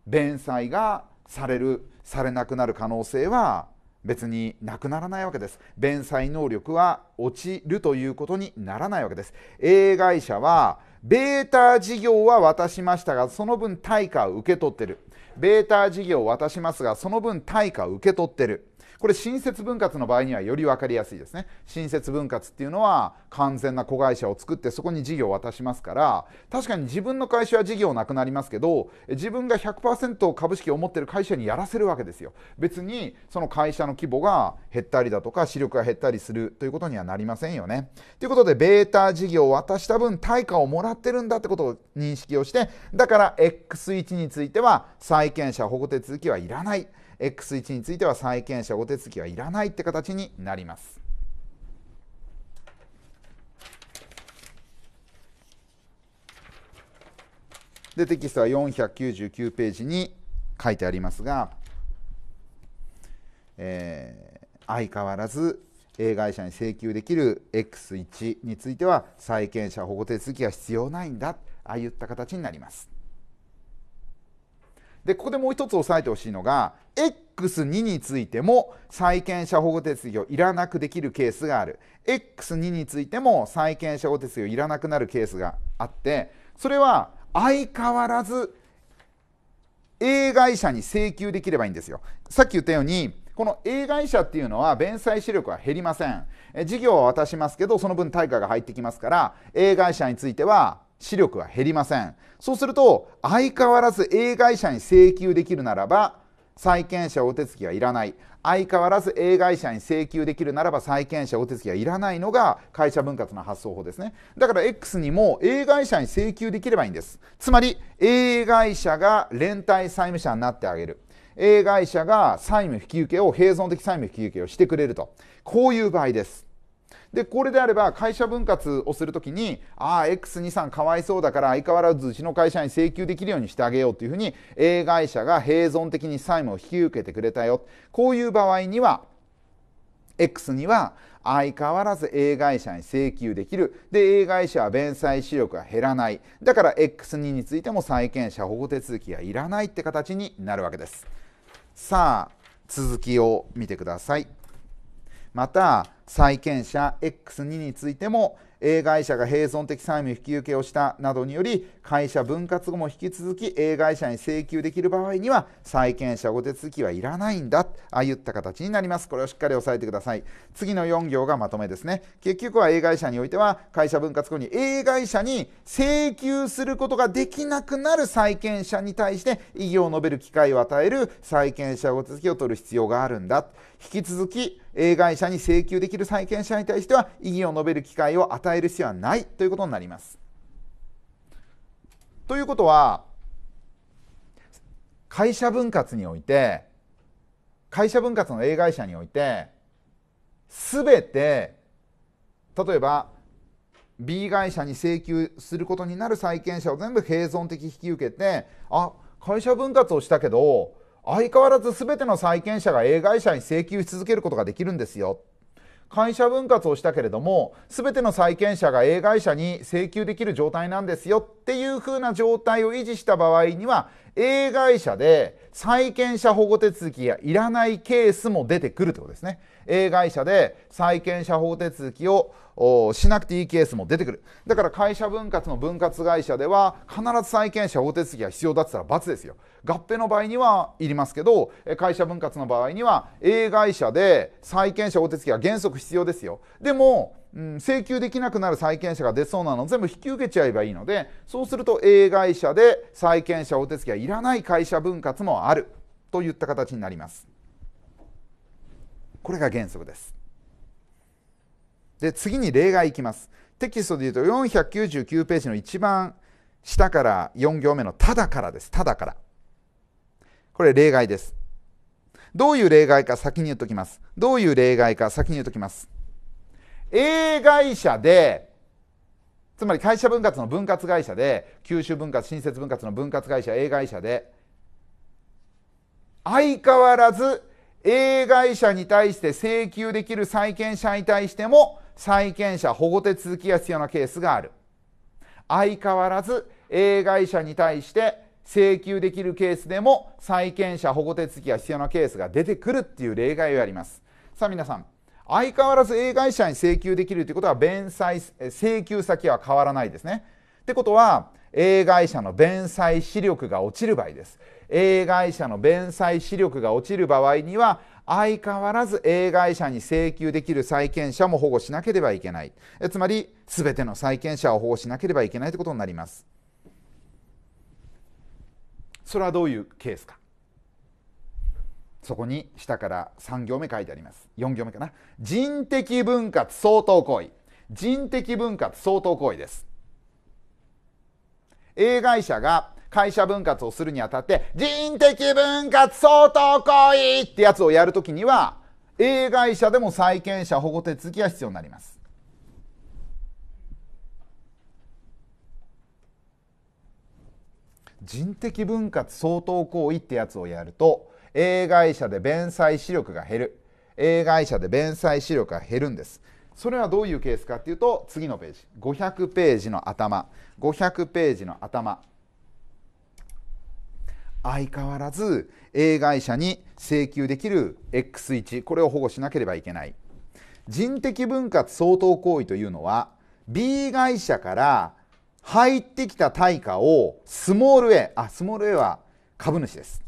弁済がされるされなくなる可能性は別になくならないわけです弁済能力は落ちるということにならないわけです A 会社はベータ事業は渡しましたがその分対価を受け取ってるベータ事業を渡しますがその分対価を受け取ってるこれ新設分割の場合にはより分かりやすいですね新設分割っていうのは完全な子会社を作ってそこに事業を渡しますから確かに自分の会社は事業なくなりますけど自分が100%株式を持ってる会社にやらせるわけですよ別にその会社の規模が減ったりだとか視力が減ったりするということにはなりませんよねということでベータ事業を渡した分対価をもらってるんだってことを認識をしてだから X1 については債権者保護手続きはいらない X1 については債権者お手続きはいらないって形になります。でテキストは499ページに書いてありますが、えー、相変わらず A 会社に請求できる X1 については債権者保護手続きは必要ないんだああいった形になります。でここでもう一つ押さえてほしいのが X2 についても債権者保護手続きをいらなくできるケースがある X2 についても債権者保護手続きをいらなくなるケースがあってそれは相変わらず A 会社に請求できればいいんですよさっき言ったようにこの A 会社っていうのは弁済資力は減りません事業は渡しますけどその分対価が入ってきますから A 会社については視力は減りませんそうすると相変わらず A 会社に請求できるならば債権者お手つきはいらない相変わらず A 会社に請求できるならば債権者お手つきはいらないのが会社分割の発想法ですねだから X にも A 会社に請求できればいいんですつまり A 会社が連帯債務者になってあげる A 会社が債務引き受けを、併存的債務引き受けをしてくれると。こういう場合です。でこれであれば会社分割をするときにああ X2 さんかわいそうだから相変わらずうちの会社に請求できるようにしてあげようというふうに A 会社が併存的に債務を引き受けてくれたよこういう場合には X には相変わらず A 会社に請求できるで A 会社は弁済資力が減らないだから X2 についても債権者保護手続きがいらないって形になるわけですさあ続きを見てくださいまた債権者 X2 についても A 会社が併存的債務引き受けをしたなどにより会社分割後も引き続き A 会社に請求できる場合には債権者ご手続きはいらないんだああいった形になりますこれをしっかり押さえてください次の4行がまとめですね結局は A 会社においては会社分割後に A 会社に請求することができなくなる債権者に対して異議を述べる機会を与える債権者ご手続きを取る必要があるんだ引き続き A 会社に請求できる債権者に対しては異議を述べる機会を与える必要はないということになります。ということは会社分割において会社分割の A 会社において全て例えば B 会社に請求することになる債権者を全部併存的引き受けてあ会社分割をしたけど相変わらず全ての債権者が A 会社に請求し続けることができるんですよ。会社分割をしたけれども全ての債権者が A 会社に請求できる状態なんですよっていう風な状態を維持した場合には A 会社で債権者保護手続きがいらないケースも出てくるってことですね。A 会社で債権者保護手続きをしなくていいケースも出てくるだから会社分割の分割会社では必ず債権者お手続きが必要だって言ったら罰ですよ合併の場合にはいりますけど会社分割の場合には A 会社で債権者お手続きは原則必要ですよでもうん、請求できなくなる債権者が出そうなの全部引き受けちゃえばいいのでそうすると A 会社で債権者お手続きはいらない会社分割もあるといった形になります。これが原則です。で次に例外いきますテキストで言うと499ページの一番下から4行目の「ただから」です「ただから」これ例外ですどういう例外か先に言っときますどういう例外か先に言っときます A 会社でつまり会社分割の分割会社で九州分割新設分割の分割会社 A 会社で相変わらず A 会社に対して請求できる債権者に対しても債権者保護手続きが必要なケースがある相変わらず A 会社に対して請求できるケースでも債権者保護手続きが必要なケースが出てくるっていう例外をやりますさあ皆さん相変わらず A 会社に請求できるということは弁済請求先は変わらないですねってことは A 会社の弁済視力が落ちる場合です A 会社の弁済視力が落ちる場合には相変わらず A 会社に請求できる債権者も保護しなければいけないえつまり全ての債権者を保護しなければいけないということになりますそれはどういうケースかそこに下から3行目書いてあります4行目かな人的分割相当行為人的分割相当行為です A 会社が会社分割をするにあたって人的分割相当行為ってやつをやるときには A 会社でも債権者保護手続きが必要になります。人的分割相当行為ってやつをやると A 会社で弁済視力が減る A 会社で弁済視力が減るんですそれはどういうケースかっていうと次のページ500ページの頭500ページの頭相変わらず A 会社に請求できる X1 これを保護しなければいけない人的分割相当行為というのは B 会社から入ってきた対価をスモール A あスモール A は株主です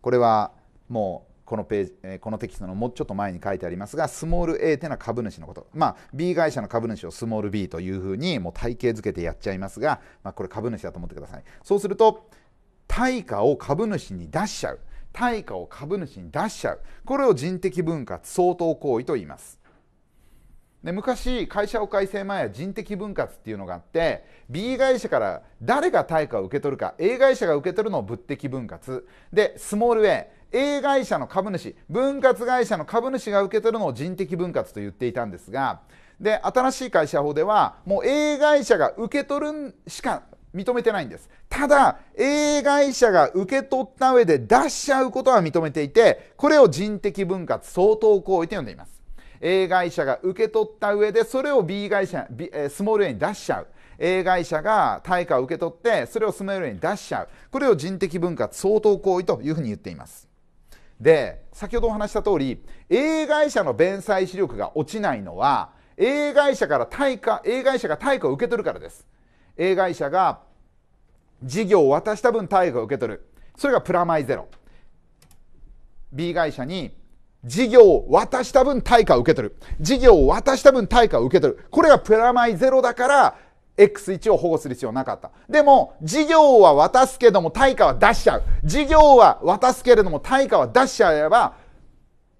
これはもうこのページこのテキストのもうちょっと前に書いてありますがスモール A っていうのは株主のことまあ B 会社の株主をスモール B というふうにもう体系づけてやっちゃいますが、まあ、これ株主だと思ってくださいそうすると対価を株主に出しちゃう対価を株主に出しちゃうこれを人的分割相当行為と言いますで昔会社を改正前は人的分割っていうのがあって B 会社から誰が対価を受け取るか A 会社が受け取るのを物的分割でスモール A A 会社の株主分割会社の株主が受け取るのを人的分割と言っていたんですがで新しい会社法ではもう A 会社が受け取るしか認めてないんですただ A 会社が受け取った上で出しちゃうことは認めていてこれを人的分割相当行為と呼んでいます A 会社が受け取った上でそれを B 会社、B、スモール A に出しちゃう A 会社が対価を受け取ってそれをスモール A に出しちゃうこれを人的分割相当行為というふうに言っていますで先ほどお話した通り A 会社の弁済資力が落ちないのは A 会社から対価 A 会社が対価を受け取るからです A 会社が事業を渡した分対価を受け取るそれがプラマイゼロ B 会社に事業を渡した分対価を受け取る事業を渡した分対価を受け取るこれがプラマイゼロだから X1 を保護する必要なかった。でも、事業は渡すけども対価は出しちゃう。事業は渡すけれども対価は出しちゃえば、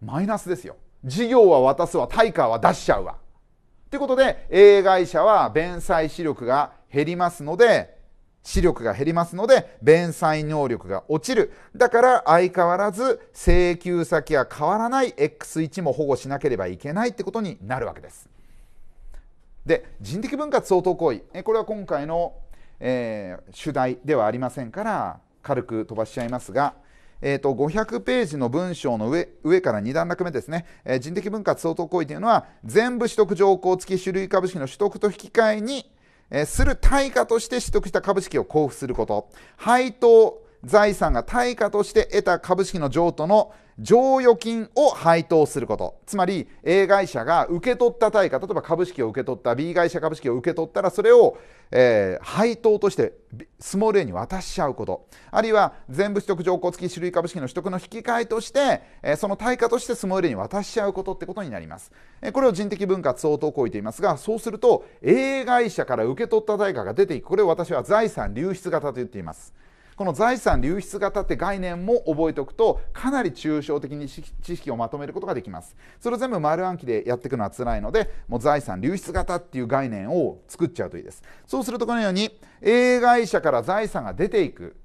マイナスですよ。事業は渡すわ、対価は出しちゃうわ。ということで、A 会社は弁済資力が減りますので視力が減りますので弁済能力が落ちるだから相変わらず請求先は変わらない X1 も保護しなければいけないってことになるわけですで人的分割相当行為これは今回の、えー、主題ではありませんから軽く飛ばしちゃいますがえーと、500ページの文章の上上から2段落目ですね、えー、人的分割相当行為というのは全部取得条項付き種類株式の取得と引き換えにえする対価として取得した株式を交付すること、配当財産が対価として得た株式の譲渡の剰余金を配当することつまり A 会社が受け取った対価例えば株式を受け取った B 会社株式を受け取ったらそれを、えー、配当としてスモール A に渡しちゃうことあるいは全部取得条項付き種類株式の取得の引き換えとして、えー、その対価としてスモール A に渡しちゃうことってことになります、えー、これを人的分割相当行為と言いますがそうすると A 会社から受け取った対価が出ていくこれを私は財産流出型と言っていますこの財産流出型って概念も覚えておくとかなり抽象的に知識をまとめることができますそれを全部丸暗記でやっていくのは辛いのでもう財産流出型っていう概念を作っちゃうといいですそうするとこのように A 会社から財産が出ていく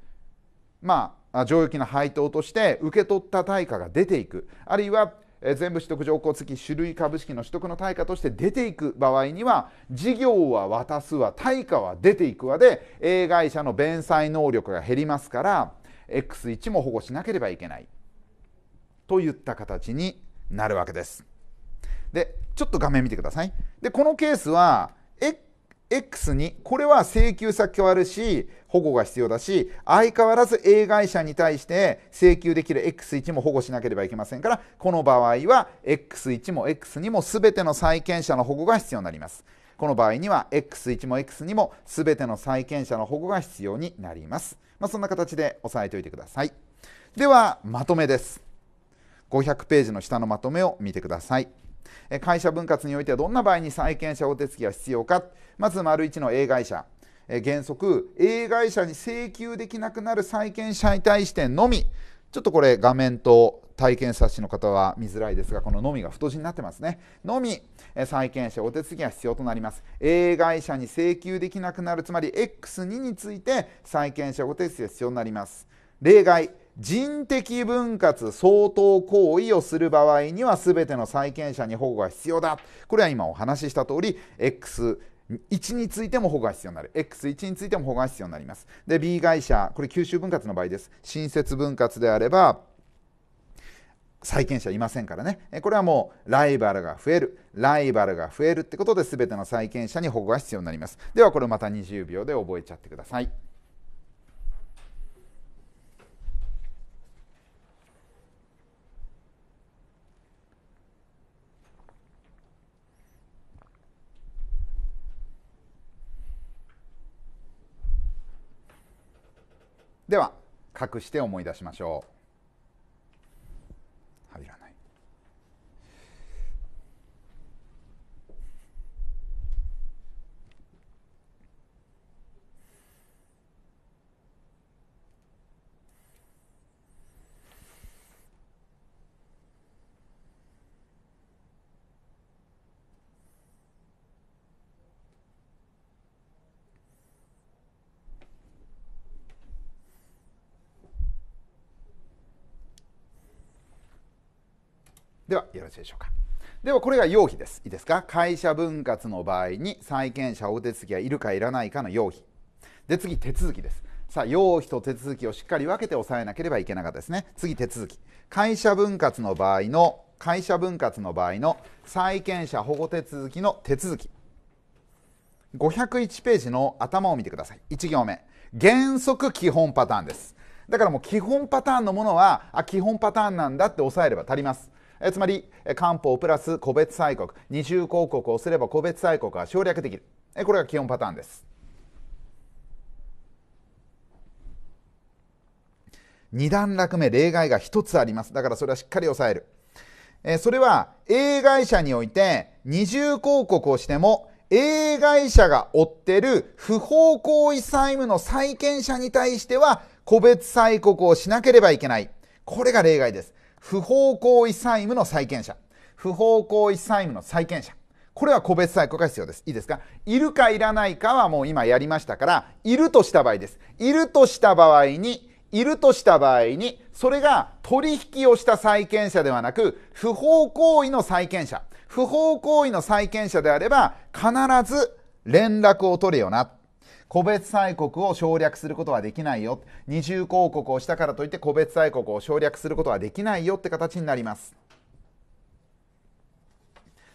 まあ剰余金の配当として受け取った対価が出ていくあるいはえ全部取得条項付き種類株式の取得の対価として出ていく場合には事業は渡すわ対価は出ていくわで A 会社の弁済能力が減りますから X1 も保護しなければいけないといった形になるわけです。でちょっと画面見てください。でこのケースは X に、これは請求先変わるし、保護が必要だし、相変わらず A 会社に対して請求できる X1 も保護しなければいけませんから、この場合は X1 も X2 も全ての債権者の保護が必要になります。この場合には X1 も X2 も全ての債権者の保護が必要になります。まあ、そんな形で押さえておいてください。では、まとめです。500ページの下のまとめを見てください。会社分割においてはどんな場合に債権者お手つきが必要かまず丸1の A 会社原則 A 会社に請求できなくなる債権者に対してのみちょっとこれ画面と体験冊子の方は見づらいですがこののみが太字になってますねのみ債権者お手続きが必要となります A 会社に請求できなくなるつまり X2 について債権者お手続きが必要になります例外人的分割相当行為をする場合には全ての債権者に保護が必要だこれは今お話しした通り X 1についても保護が必要になる X1 についても保護が必要になりますで B 会社これ吸収分割の場合です新設分割であれば債権者いませんからねこれはもうライバルが増えるライバルが増えるってことで全ての債権者に保護が必要になりますではこれまた20秒で覚えちゃってくださいでは隠して思い出しましょうではよろしいでしょうかではこれが要費ですいいですか会社分割の場合に債権者お手続きがいるかいらないかの要否で次手続きですさあ要費と手続きをしっかり分けて押さえなければいけなかったですね次手続き会社分割の場合の会社分割の場合の債権者保護手続きの手続き501ページの頭を見てください1行目原則基本パターンですだからもう基本パターンのものはあ基本パターンなんだって押さえれば足りますえつまり官報プラス個別催告二重広告をすれば個別催告は省略できるえこれが基本パターンです二段落目例外が1つありますだからそれはしっかり押さえるえそれは A 会社において二重広告をしても A 会社が負ってる不法行為債務の債権者に対しては個別催告をしなければいけないこれが例外です不法行為債務の債権者。不法行為債務の債権者。これは個別債務が必要です。いいですかいるかいらないかはもう今やりましたから、いるとした場合です。いるとした場合に、いるとした場合に、それが取引をした債権者ではなく、不法行為の債権者。不法行為の債権者であれば、必ず連絡を取れよな。個別催国を省略することはできないよ二重広告をしたからといって個別催国を省略することはできないよって形になります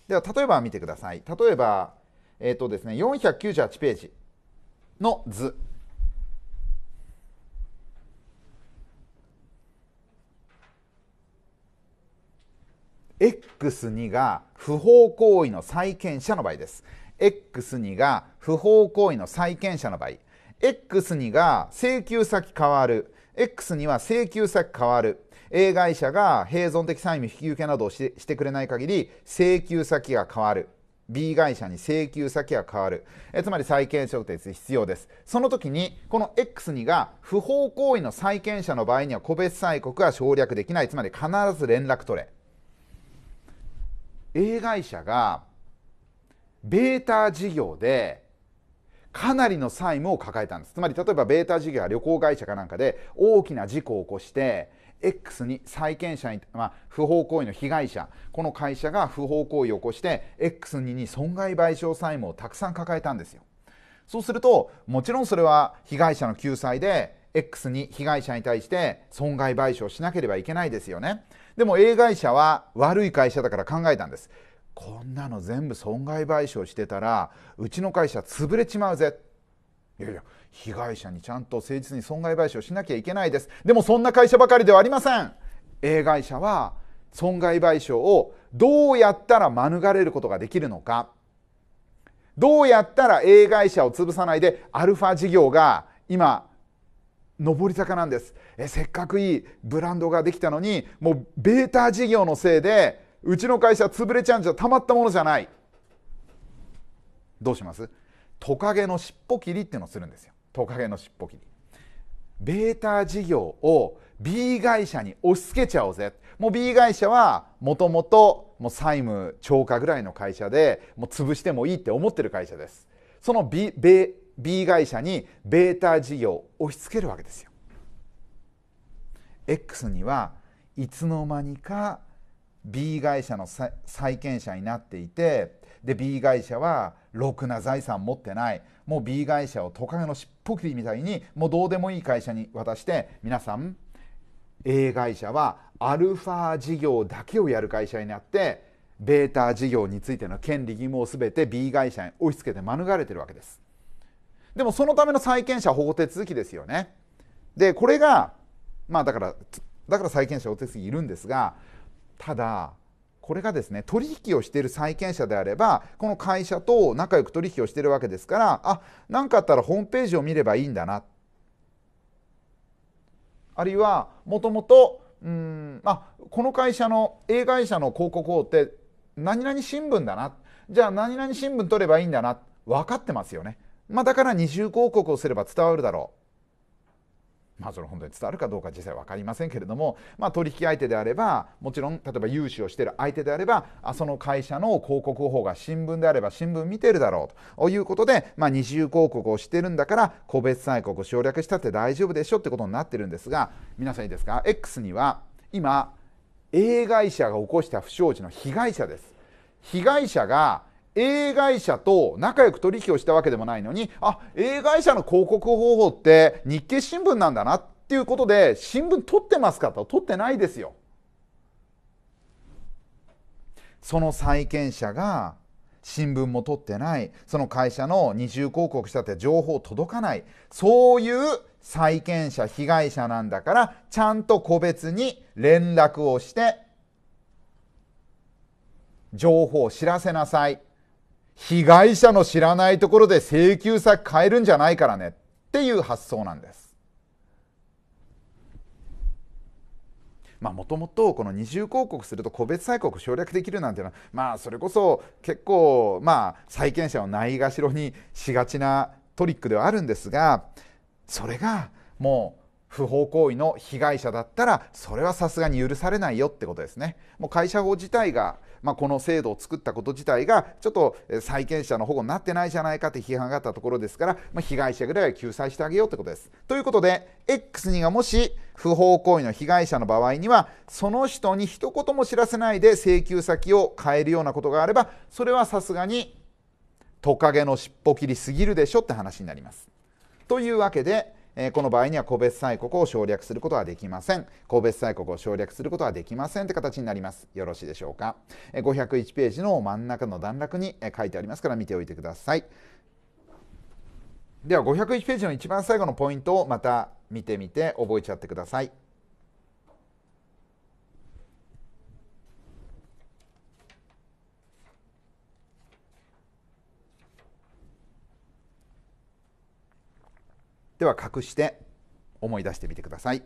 では例えば見てください例えばえっ、ー、とですね498ページの図「X2 が不法行為の債権者の場合です。X2 が不法行為の債権者の場合 X2 が請求先変わる X2 は請求先変わる A 会社が併存的債務引き受けなどをしてくれない限り請求先が変わる B 会社に請求先が変わるえつまり債権証徹必要ですその時にこの X2 が不法行為の債権者の場合には個別債国は省略できないつまり必ず連絡取れ A 会社がベータ事業でかなりの債務を抱えたんですつまり例えばベータ事業は旅行会社かなんかで大きな事故を起こして X に債権者に、まあ、不法行為の被害者この会社が不法行為を起こして X に損害賠償債務をたくさん抱えたんですよそうするともちろんそれは被害者の救済で X に被害者に対して損害賠償しなければいけないですよねでも A 会社は悪い会社だから考えたんですこんなの全部損害賠償してたらうちの会社潰れちまうぜいやいや被害者にちゃんと誠実に損害賠償しなきゃいけないですでもそんな会社ばかりではありません A 会社は損害賠償をどうやったら免れることができるのかどうやったら A 会社を潰さないでアルファ事業が今上り坂なんですえせっかくいいブランドができたのにもうベータ事業のせいでうちの会社潰れちゃうんじゃたまったものじゃないどうしますトカゲの尻尾切りっていうのをするんですよトカゲの尻尾切りベータ事業を B 会社に押し付けちゃおうぜもう B 会社はもともと債務超過ぐらいの会社でもう潰してもいいって思ってる会社ですその B, B, B 会社にベータ事業を押し付けるわけですよ X にはいつの間にか B 会社の債権者になっていてで B 会社はろくな財産持ってないもう B 会社をトカゲのっぽ切りみたいにもうどうでもいい会社に渡して皆さん A 会社はアルファ事業だけをやる会社になってベータ事業についての権利義務を全て B 会社に押し付けて免れてるわけですでもそのための債権者保護手続きですよねでこれがまあだからだから債権者保護手続きいるんですがただこれがですね取引をしている債権者であればこの会社と仲良く取引をしているわけですからあ何かあったらホームページを見ればいいんだなあるいはもともとうんあこの会社の A 会社の広告をって何々新聞だなじゃあ何々新聞取ればいいんだな分かってますよね、まあ、だから二重広告をすれば伝わるだろうまあ、そ本当に伝わるかどうか実際分かりませんけれども、まあ、取引相手であればもちろん例えば融資をしている相手であればあその会社の広告方法が新聞であれば新聞見てるだろうということで、まあ、二重広告をしてるんだから個別告を省略したって大丈夫でしょってことになってるんですが皆さんいいですか X には今 A 会社が起こした不祥事の被害者です。被害者が A 会社と仲良く取引をしたわけでもないのにあ A 会社の広告方法って日経新聞なんだなっていうことで新聞取ってますかと取ってないですよ。その債権者が新聞も取ってないその会社の二重広告したって情報届かないそういう債権者被害者なんだからちゃんと個別に連絡をして情報を知らせなさい。被害者の知らないところで請求先変えるんじゃないからねっていう発想なんです。まあ、もともとこの二重広告すると個別採告省略できるなんていうのは、まあ、それこそ結構、まあ、債権者をないがしろにしがちなトリックではあるんですがそれがもう不法行為の被害者だったらそれはさすがに許されないよってことですね。もう会社法自体がまあ、この制度を作ったこと自体がちょっと債権者の保護になってないじゃないかって批判があったところですから、まあ、被害者ぐらいは救済してあげようってことです。ということで X2 がもし不法行為の被害者の場合にはその人に一言も知らせないで請求先を変えるようなことがあればそれはさすがにトカゲの尻尾切りすぎるでしょって話になります。というわけでえこの場合には個別催告を省略することはできません。個別催告を省略することはできませんって形になります。よろしいでしょうか。え501ページの真ん中の段落に、え書いてありますから見ておいてください。では501ページの一番最後のポイントをまた見てみて覚えちゃってください。では隠して思い出してみてください。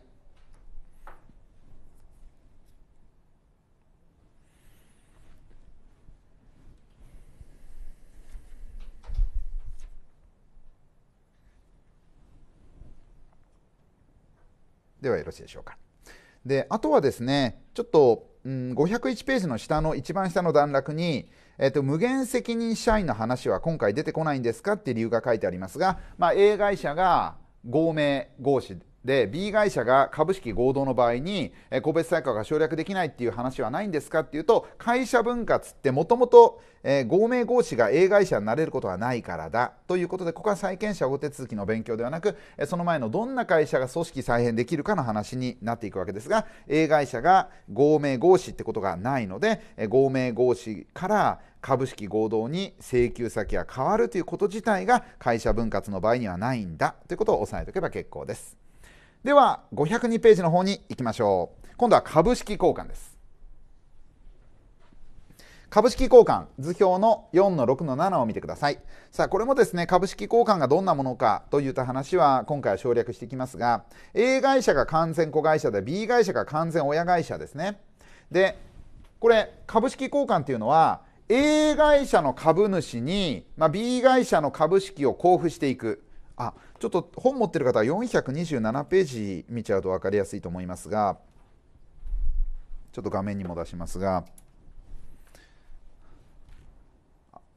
ではよろしいでしょうか。であとはですねちょっと、うん、501ページの下の一番下の段落に、えっと、無限責任社員の話は今回出てこないんですかっていう理由が書いてありますが、まあ、A 会社が合名合詞で B 会社が株式合同の場合に個別対価が省略できないっていう話はないんですかっていうと会社分割ってもともと合名合資が A 会社になれることはないからだということでここは債権者ご手続きの勉強ではなくその前のどんな会社が組織再編できるかの話になっていくわけですが A 会社が合名合資ってことがないので合名合資から株式合同に請求先が変わるということ自体が会社分割の場合にはないんだということを押さえておけば結構です。では502ページの方に行きましょう今度は株式交換です株式交換図表の4の6の7を見てくださいさあこれもですね株式交換がどんなものかといった話は今回は省略していきますが A 会社が完全子会社で B 会社が完全親会社ですねでこれ株式交換っていうのは A 会社の株主に、まあ、B 会社の株式を交付していくあちょっと本持ってる方は427ページ見ちゃうと分かりやすいと思いますが、ちょっと画面にも出しますが、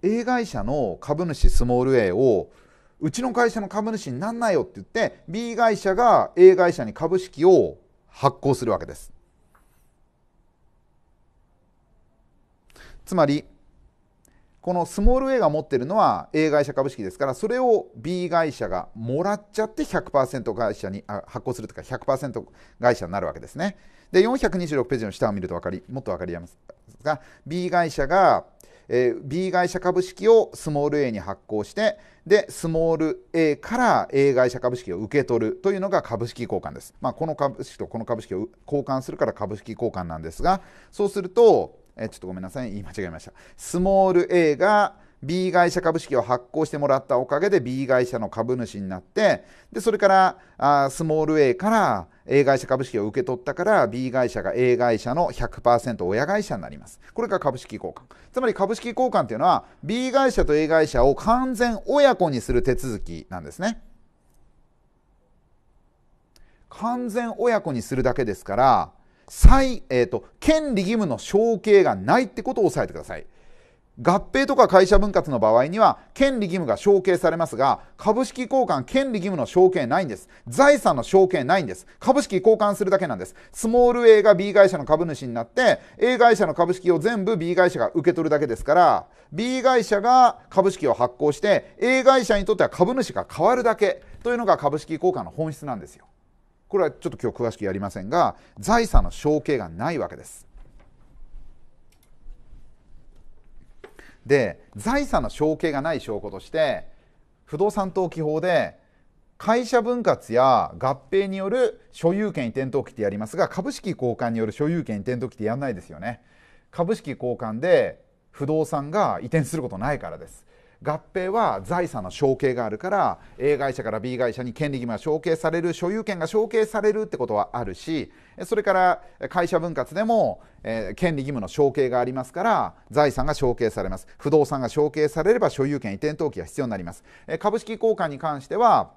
A 会社の株主スモール A をうちの会社の株主になんないよって言って B 会社が A 会社に株式を発行するわけです。つまりこのスモール A が持ってるのは A 会社株式ですからそれを B 会社がもらっちゃって100%会社に発行するというか100%会社になるわけですね。で426ページの下を見ると分かりもっと分かりやすいが B 会社が、えー、B 会社株式をスモール A に発行してでスモール A から A 会社株式を受け取るというのが株式交換です。まあ、この株式とこの株式を交換するから株式交換なんですがそうするとえちょっとごめんなさい、言い間違えました。スモール A が B 会社株式を発行してもらったおかげで B 会社の株主になってでそれからあスモール A から A 会社株式を受け取ったから B 会社が A 会社の100%親会社になりますこれが株式交換つまり株式交換というのは B 会社と A 会社を完全親子にする手続きなんですね完全親子にするだけですから最えーと、と権利義務の承継がないってことを押さえてください。合併とか会社分割の場合には権利義務が承継されますが株式交換権利義務の承継ないんです財産の承継ないんです株式交換するだけなんですスモール A が B 会社の株主になって A 会社の株式を全部 B 会社が受け取るだけですから B 会社が株式を発行して A 会社にとっては株主が変わるだけというのが株式交換の本質なんですよこれはちょっと今日詳しくやりませんが財産の承継がないわけです。で財産の承継がない証拠として不動産登記法で会社分割や合併による所有権移転登記ってやりますが株式交換による所有権移転登記ってやらないですよね。株式交換で不動産が移転することないからです。合併は財産の承継があるから A 会社から B 会社に権利義務が承継される所有権が承継されるってことはあるしそれから会社分割でも、えー、権利義務の承継がありますから財産が承継されます不動産が承継されれば所有権移転登記が必要になります、えー、株式交換に関しては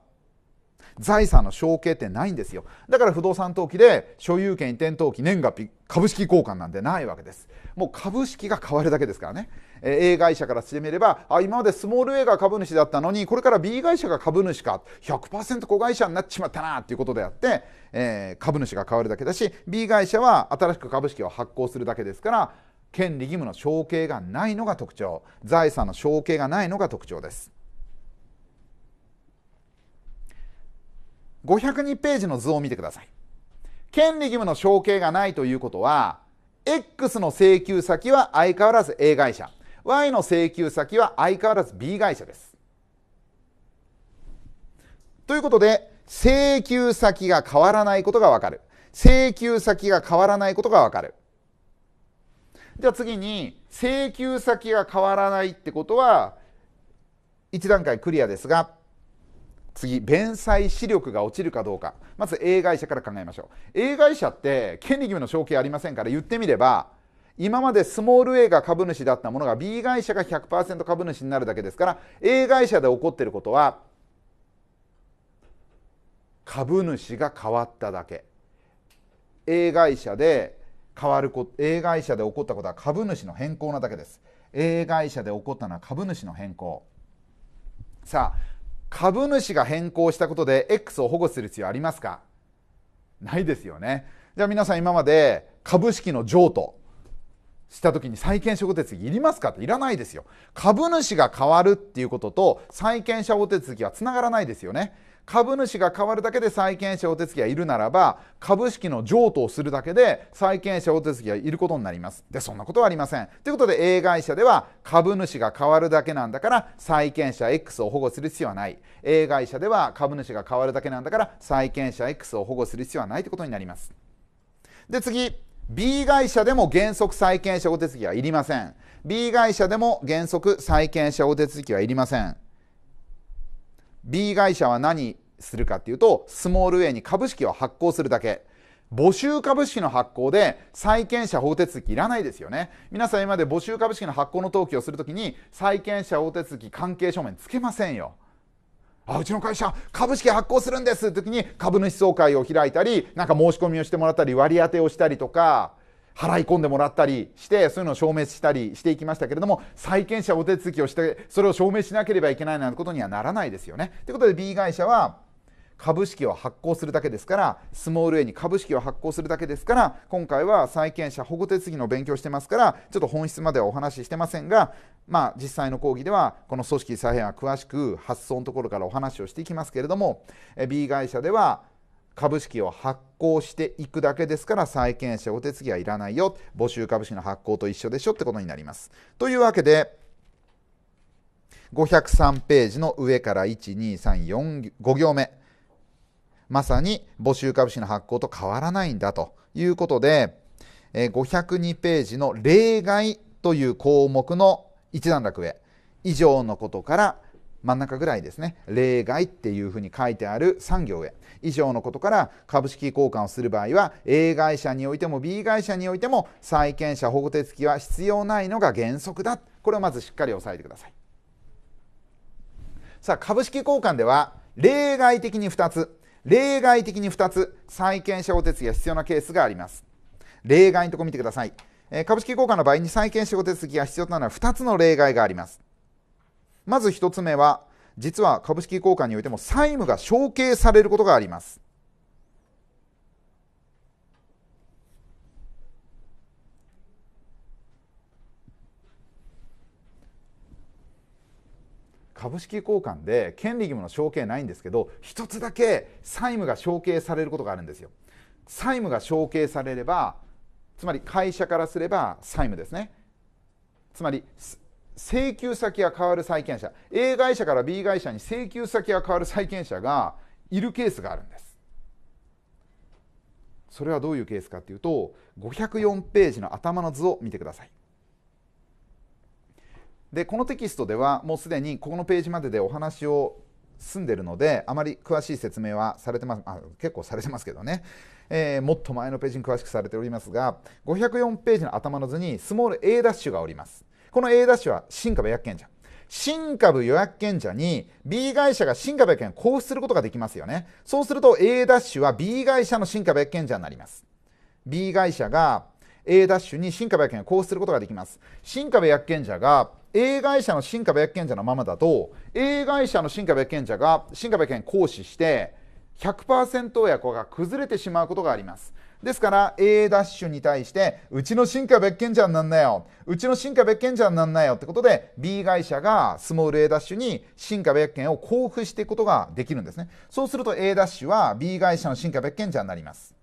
財産の承継ってないんですよだから不動産登記で所有権移転登記年月日株式交換なんてないわけですもう株式が変わるだけですからね、え A 会社からしてみればあ今までスモール A が株主だったのにこれから B 会社が株主か100%子会社になっちまったなっていうことであって、えー、株主が変わるだけだし B 会社は新しく株式を発行するだけですから権利義務の承継がないのが特徴財産の承継がないのが特徴です502ページの図を見てください。権利義務の承継がないということは、X の請求先は相変わらず A 会社、Y の請求先は相変わらず B 会社です。ということで、請求先が変わらないことがわかる。請求先が変わらないことがわかる。じゃあ次に、請求先が変わらないってことは、1段階クリアですが、次、弁済視力が落ちるかどうか。まず A 会社から考えましょう。A 会社って権利義務の承継ありませんから言ってみれば、今までスモール A が株主だったものが B 会社が100%株主になるだけですから、A 会社で起こっていることは、株主が変わっただけ。A 会社で変わること、A 会社で起こったことは株主の変更なだけです。A 会社で起こったのは株主の変更。さあ株主が変更したことで X を保護する必要ありますかないですよね。じゃあ皆さん今まで株式の譲渡した時に債権者法手続きいりますかっていらないですよ。株主が変わるっていうことと債権者法手続きはつながらないですよね。株主が変わるだけで債権者お手つきがいるならば株式の譲渡をするだけで債権者お手つきがいることになりますでそんなことはありませんということで A 会社では株主が変わるだけなんだから債権者 X を保護する必要はない A 会社では株主が変わるだけなんだから債権者 X を保護する必要はないということになりますで次 B 会社でも原則債権者お手つきはいりません B 会社でも原則債権者お手続きはいりません B 会社は何するかっていうとスモール A に株式を発行するだけ募集株式の発行で債権者法手続きいらないですよね皆さん今まで募集株式の発行の登記をするときに債権者法手続き関係書面つけませんよあうちの会社株式発行するんですって時に株主総会を開いたりなんか申し込みをしてもらったり割り当てをしたりとか払い込んでもらったりしてそういうのを証明したりしていきましたけれども債権者お手続きをしてそれを証明しなければいけないなんてことにはならないですよね。ということで B 会社は株式を発行するだけですからスモール A に株式を発行するだけですから今回は債権者保護手続きの勉強してますからちょっと本質まではお話ししてませんがまあ実際の講義ではこの組織再編は詳しく発想のところからお話をしていきますけれども B 会社では株式を発行していくだけですから債権者お手継ぎはいらないよ募集株式の発行と一緒でしょってことになります。というわけで503ページの上から12345行目まさに募集株式の発行と変わらないんだということで502ページの例外という項目の一段落上以上のことから真ん中ぐらいですね例外っていうふうに書いてある3行上以上のことから株式交換をする場合は A 会社においても B 会社においても債権者保護手きは必要ないのが原則だこれをまずしっかり押さえてくださいさあ株式交換では例外的に2つ例外的に2つ債権者保護手きが必要なケースがあります例外のとこ見てください株式交換の場合に債権者保護手続きが必要となるのは2つの例外がありますまず1つ目は実は株式交換においても債務が承継されることがあります。株式交換で権利義務の承継ないんですけど一つだけ債務が承継されることがあるんですよ債務が承継されればつまり会社からすれば債務ですねつまり請求先が変わる債権者 A 会社から B 会社に請求先が変わる債権者がいるケースがあるんですそれはどういうケースかというと504ページの頭の図を見てくださいでこのテキストではもうすでにここのページまででお話を済んでるのであまり詳しい説明はされてますあ結構されてますけどね、えー、もっと前のページに詳しくされておりますが504ページの頭の図にスモール A' ダッシュがおりますこの A ダッシュは新株予約権者。新株予約権者に B 会社が新株予約権を交付することができますよね。そうすると A ダッシュは B 会社の新株予約権者になります。B 会社が A ダッシュに新株予約権を交付することができます。新株予約権者が A 会社の新株予約権者のままだと A 会社の新株予約権者が新株予約権行使して100%予約が崩れてしまうことがあります。ですから A ダッシュに対して、うちの進化別件じゃんなんなよ。うちの進化別件じゃんなんなよってことで、B 会社がスモール A ダッシュに進化別件を交付していくことができるんですね。そうすると A ダッシュは B 会社の進化別件じゃんになります。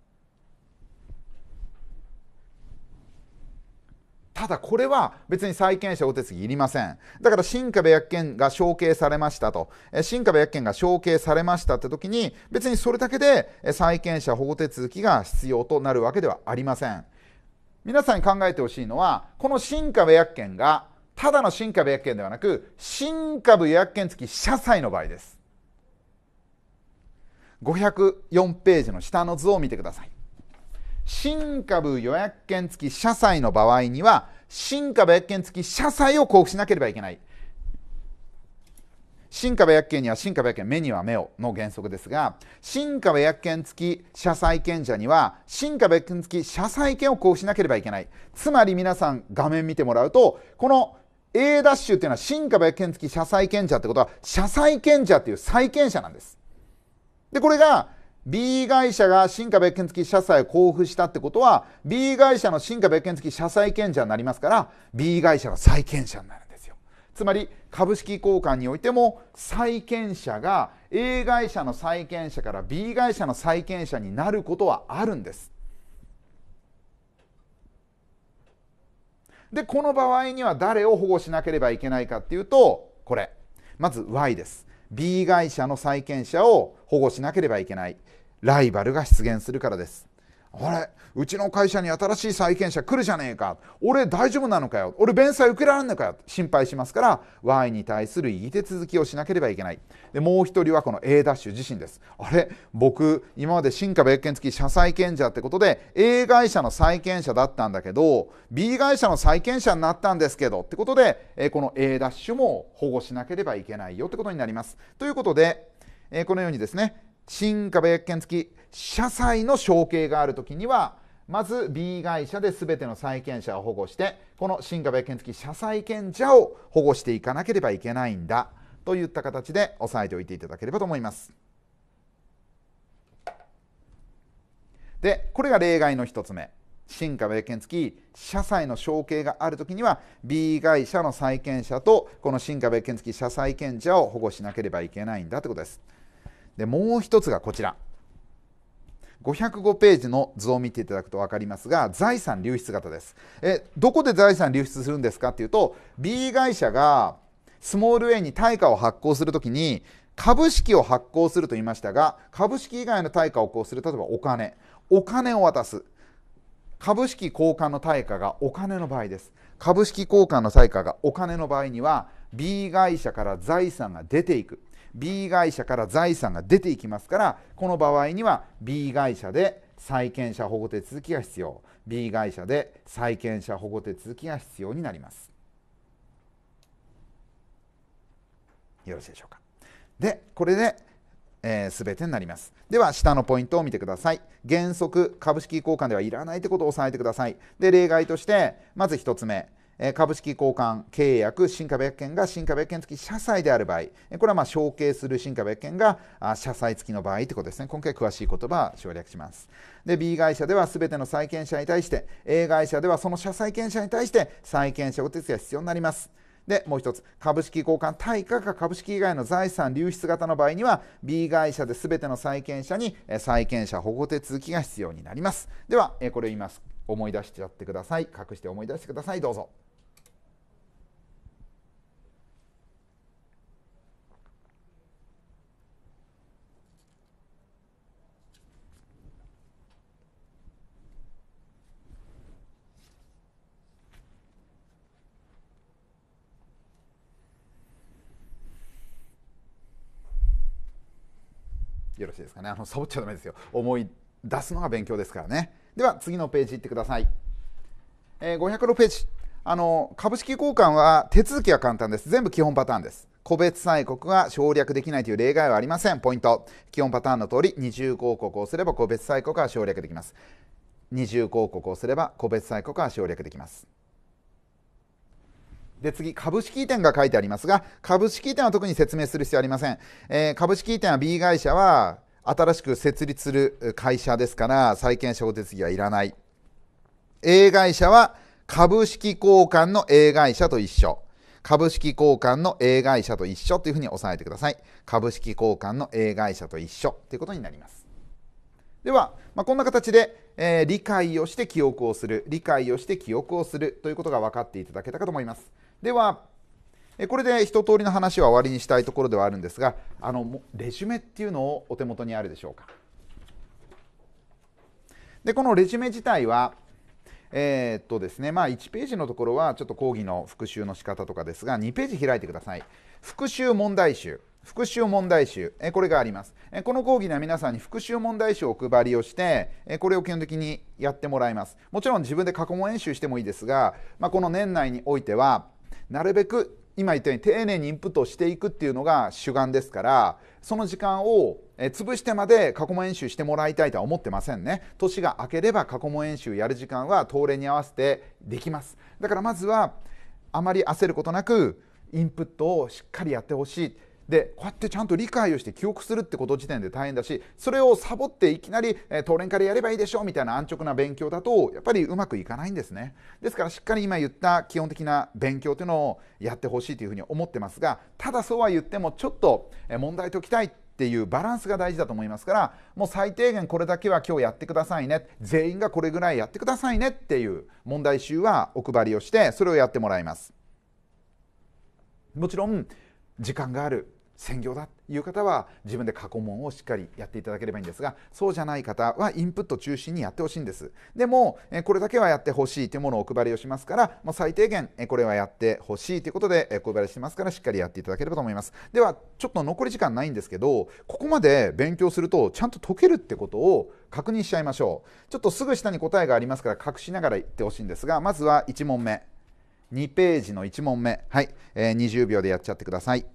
ただこれは別に債権者お手継ぎいりません。だから新株薬権が承継されましたと、新株薬権が承継されましたって時に、別にそれだけで債権者保護手続きが必要となるわけではありません。皆さんに考えてほしいのは、この新株薬権がただの新株薬権ではなく、新株薬権付き社債の場合です。504ページの下の図を見てください。新株予約券付き社債の場合には、新株予約券付き社債を交付しなければいけない。新株予約権には新株予約権目には目をの原則ですが新株予約権付き社債権者には新株予約権付き社債権を交付しなければいけないつまり皆さん画面見てもらうとこの A ダッシュっていうのは新株予約権付き社債権者ってことは社債権者っていう債権者なんですでこれが B 会社が新価別件付き社債を交付したってことは B 会社の新価別件付き社債権者になりますから B 会社の債権者になるんですよつまり株式交換においても債権者が A 会社の債権者から B 会社の債権者になることはあるんですでこの場合には誰を保護しなければいけないかっていうとこれまず Y です B 会社の債権者を保護しなければいけないライバルが出現するからですあれうちの会社に新しい債権者来るじゃねえか俺大丈夫なのかよ俺弁済受けられんのかよ心配しますから Y に対するいい手続きをしなければいけないでもう一人はこの A ダッシュ自身ですあれ僕今まで新株別件付き社債権者ってことで A 会社の債権者だったんだけど B 会社の債権者になったんですけどってことで、えこの A ダッシュも保護しなければいけないよってことになりますということで、えこのようにですね新株約件付き社債の承継がある時にはまず B 会社で全ての債権者を保護してこの新株約件付き社債権者を保護していかなければいけないんだといった形で押さえておいていただければと思います。でこれが例外の1つ目新株益券付き社債の承継があるときには B 会社の債権者とこの新株益券付き社債権者を保護しなければいけないんだということです。でもう一つがこちら505ページの図を見ていただくと分かりますが財産流出型ですえどこで財産流出するんですかっていうと B 会社がスモール A に対価を発行するときに株式を発行すると言いましたが株式以外の対価をこうする例えばお金お金を渡す株式交換の対価がお金の場合です株式交換の対価がお金の場合には B 会社から財産が出ていく B 会社から財産が出ていきますからこの場合には B 会社で債権者保護手続きが必要 B 会社で債権者保護手続きが必要になりますよろしいでしょうかでこれで、えー、全てになりますでは下のポイントを見てください原則株式交換ではいらないってことを押さえてくださいで例外としてまず1つ目株式交換契約、新株約権が新株約権付き社債である場合、これはま承継する新株約権が社債付きの場合ということですね。今回詳しい言葉省略します。で、B 会社では全ての債権者に対して、A 会社ではその社債権者に対して債権者お手付きが必要になります。で、もう一つ、株式交換対価か株式以外の財産流出型の場合には、B 会社で全ての債権者に債権者保護手続きが必要になります。では、これを言います。思い出しちゃってください。隠して思い出してください。どうぞ。よろしいですかねあのサボっちゃダメですよ思い出すのが勉強ですからねでは次のページいってください、えー、506ページあの株式交換は手続きは簡単です全部基本パターンです個別債国が省略できないという例外はありません。ポイント。基本パターンの通り、二重広告をすれば個別債国が省略できます。二重広告をすれば個別債国は省略できます。で次、株式移転が書いてありますが、株式移転は特に説明する必要ありません。えー、株式移転は B 会社は新しく設立する会社ですから、債権者法手続きはいらない。A 会社は株式交換の A 会社と一緒。株式交換の A 会社と一緒というふうに押さえてください。株式交換の A 会社と一緒ということになります。では、まあ、こんな形で、えー、理解をして記憶をする、理解をして記憶をするということが分かっていただけたかと思います。ではこれで一通りの話は終わりにしたいところではあるんですがあのレジュメっていうのをお手元にあるでしょうかでこのレジュメ自体はえー、っとですねまあ1ページのところはちょっと講義の復習の仕方とかですが2ページ開いてください復習問題集復習問題集、えこれがあります、えこの講義では皆さんに復習問題集をお配りをして、えこれを基本的にやってもらいますもちろん自分で過去問演習してもいいですが、まあ、この年内においてはなるべく今言ったように丁寧にインプットをしていくっていうのが主眼ですからその時間を潰してまで過去問演習してもらいたいとは思ってませんね年が明ければ過去問演習やる時間は東例に合わせてできますだからまずはあまり焦ることなくインプットをしっかりやってほしいでこうやってちゃんと理解をして記憶するってこと時点で大変だしそれをサボっていきなり、えー、トレンからやればいいでしょうみたいな安直な勉強だとやっぱりうまくいかないんですねですからしっかり今言った基本的な勉強というのをやってほしいというふうに思ってますがただそうは言ってもちょっと問題解きたいっていうバランスが大事だと思いますからもう最低限これだけは今日やってくださいね全員がこれぐらいやってくださいねっていう問題集はお配りをしてそれをやってもらいますもちろん時間がある専業だという方は自分で過去問をしっかりやっていただければいいんですがそうじゃない方はインプット中心にやってほしいんですでもこれだけはやってほしいというものをお配りをしますからもう最低限これはやってほしいということでお配りしますからしっかりやっていただければと思いますではちょっと残り時間ないんですけどここまで勉強するとちゃんと解けるってことを確認しちゃいましょうちょっとすぐ下に答えがありますから隠しながら言ってほしいんですがまずは1問目2ページの1問目はい、えー、20秒でやっちゃってください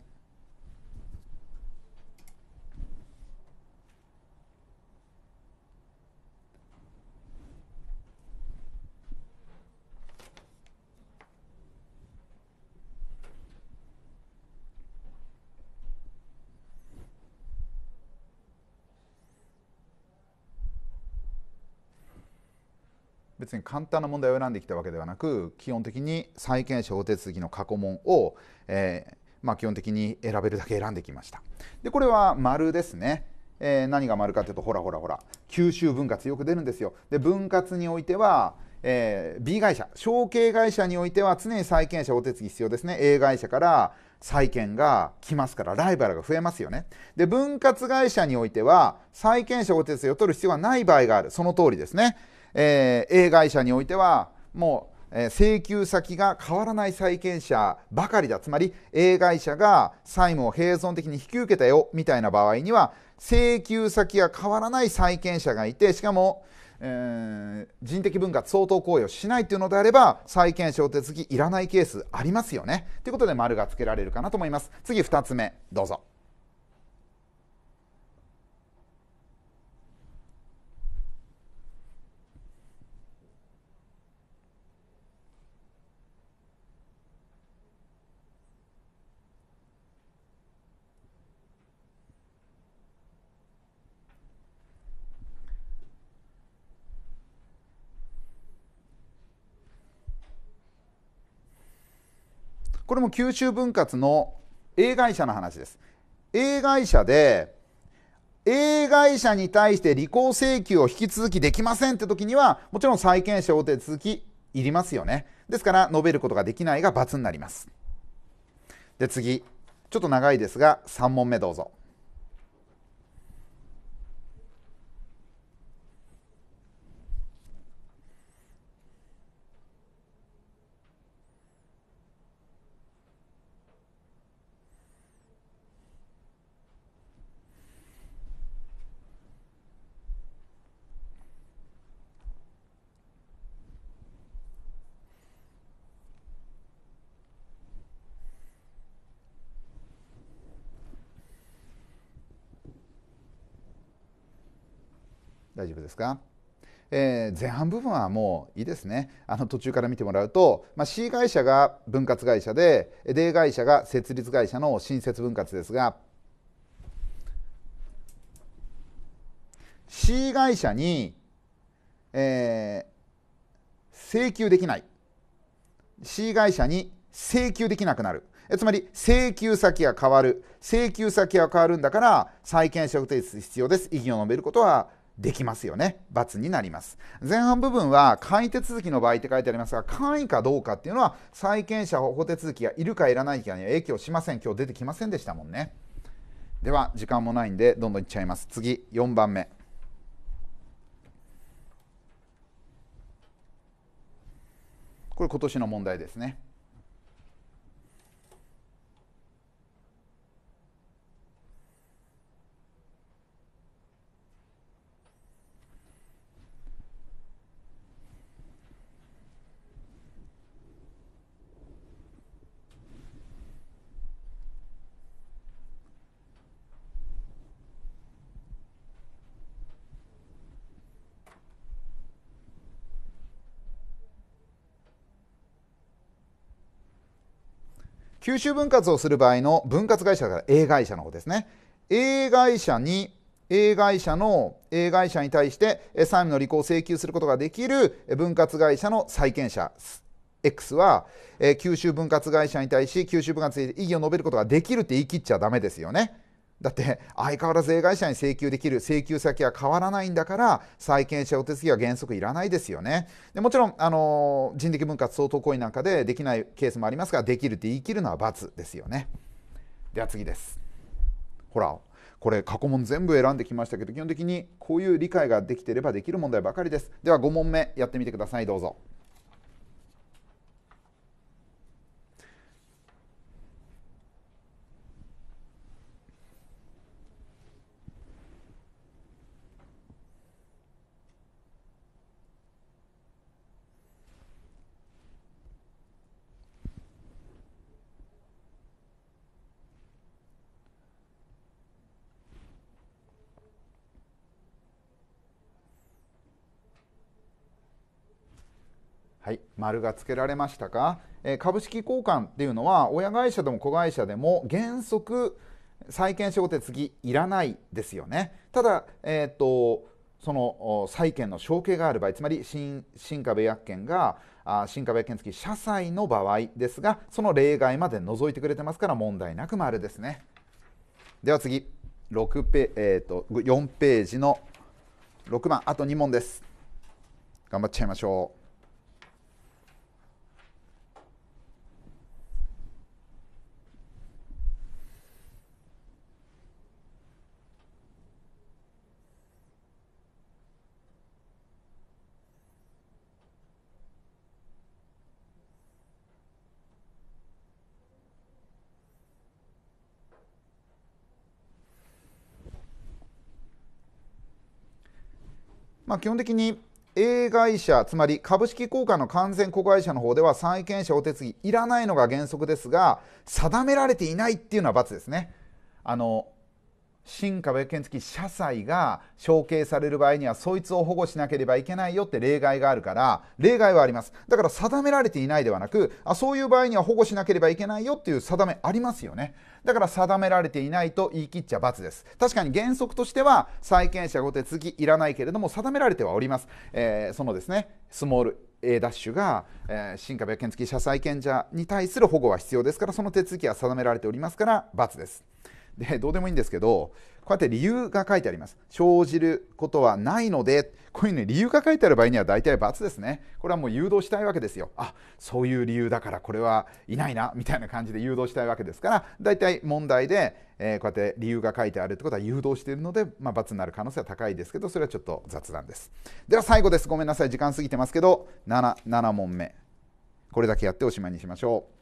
に簡単な問題を選んできたわけではなく基本的に債権者お手続きの過去問を、えー、まあ、基本的に選べるだけ選んできましたでこれは丸ですね、えー、何が丸かというとほらほらほら九州分割よく出るんですよで分割においてはえー、B 会社、証券会社においては常に債権者お手続き必要ですね。A 会社から債権が来ますから、ライバルが増えますよね。で、分割会社においては、債権者お手続きを取る必要はない場合がある。その通りですね。えー、A 会社においてはもう、えー、請求先が変わらない債権者ばかりだつまり A 会社が債務を併存的に引き受けたよみたいな場合には請求先が変わらない債権者がいてしかも、えー、人的分割相当行為をしないというのであれば債権者お手続きいらないケースありますよねということで丸がつけられるかなと思います次2つ目どうぞこれも九州分割の A 会社の話です A 会社で A 会社に対して履行請求を引き続きできませんって時にはもちろん債権者お手続きいりますよねですから述べることができないが×になりますで次ちょっと長いですが3問目どうぞですか。えー、前半部分はもういいですねあの途中から見てもらうと、まあ、C 会社が分割会社で D 会社が設立会社の新設分割ですが C 会社に、えー、請求できない C 会社に請求できなくなるつまり請求先が変わる請求先が変わるんだから債権者を提出必要です異議を述べることはできますよね。罰になります。前半部分は簡易手続きの場合って書いてありますが、簡易かどうかっていうのは、債権者保護手続きがいるかいらないかには影響しません。今日出てきませんでしたもんね。では、時間もないんで、どんどんいっちゃいます。次、4番目。これ今年の問題ですね。九州分割をする場合の分割会社だから A 会社の方ですね A 会社に A 会社の A 会社に対して債務の履行を請求することができる分割会社の債権者 X は、えー、九州分割会社に対し九州分割で異議を述べることができるって言い切っちゃダメですよね。だって相変わらず税会社に請求できる請求先は変わらないんだから債権者お手続きは原則いらないですよねでもちろんあの人的分割相当行為なんかでできないケースもありますができるって言い切るのは罰ですよねでは次ですほらこれ過去問全部選んできましたけど基本的にこういう理解ができてればできる問題ばかりですでは5問目やってみてくださいどうぞ丸がつけられましたか、えー、株式交換っていうのは親会社でも子会社でも原則債権証手継いらないですよねただ、えーと、とその債権の承継がある場合つまり新新株薬権が新株薬権付き社債の場合ですがその例外まで除いてくれてますから問題なく丸ですねでは次6ペ、えーと4ページの6番あと2問です頑張っちゃいましょうまあ、基本的に A 会社つまり株式交換の完全子会社の方では債権者お手継ぎいらないのが原則ですが定められていないっていうのは罰ですねあの新壁建付き社債が承継される場合にはそいつを保護しなければいけないよって例外があるから例外はありますだから定められていないではなくあそういう場合には保護しなければいけないよっていう定めありますよねだから定められていないと言い切っちゃ罰です確かに原則としては債権者ご手続きいらないけれども定められてはおります、えー、そのですねスモール A ダッシュが、えー、新株や建付き社債権者に対する保護は必要ですからその手続きは定められておりますから罰ですでどうでもいいんですけどこうやって理由が書いてあります生じることはないのでこういうね理由が書いてある場合には大体罰ですねこれはもう誘導したいわけですよあそういう理由だからこれはいないなみたいな感じで誘導したいわけですから大体問題で、えー、こうやって理由が書いてあるってことは誘導しているので、まあ、×になる可能性は高いですけどそれはちょっと雑談ですでは最後ですごめんなさい時間過ぎてますけど 7, 7問目これだけやっておしまいにしましょう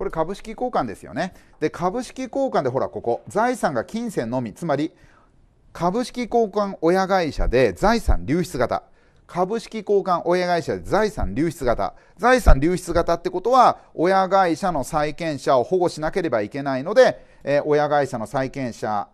これ株式交換ですよね。で、株式交換でほら、ここ、財産が金銭のみ、つまり、株式交換親会社で財産流出型。株式交換親会社で財産流出型。財産流出型ってことは、親会社の債権者を保護しなければいけないので、えー、親会社の債権者、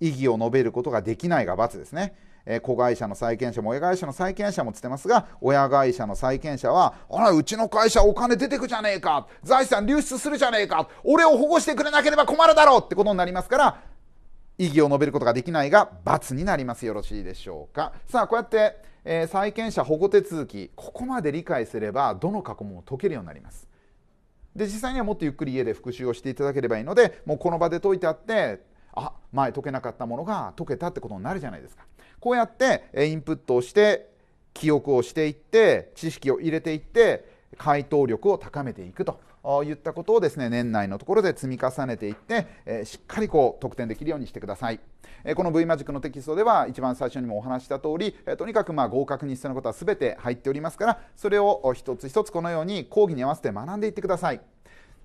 異議を述べることができないが罰ですね。えー、子会社の債権者も親会社の債権者もつってますが、親会社の債権者は、あら、うちの会社お金出てくじゃねえか、財産流出するじゃねえか、俺を保護してくれなければ困るだろうってことになりますから、異議を述べることができないが、罰になります。よろしいでしょうか。さあ、こうやって、えー、債権者保護手続き、ここまで理解すれば、どの過去も解けるようになります。で実際にはもっとゆっくり家で復習をしていただければいいのでもうこの場で解いてあってあ前解けなかったものが解けたってことになるじゃないですかこうやってインプットをして記憶をしていって知識を入れていって回答力を高めていくといったことをですね年内のところで積み重ねていって、えしっかりこう得点できるようにしてください、えこの V マジックのテキストでは一番最初にもお話した通り、えとにかくまあ合格に必要なことは全て入っておりますからそれを一つ一つこのように講義に合わせて学んでいってください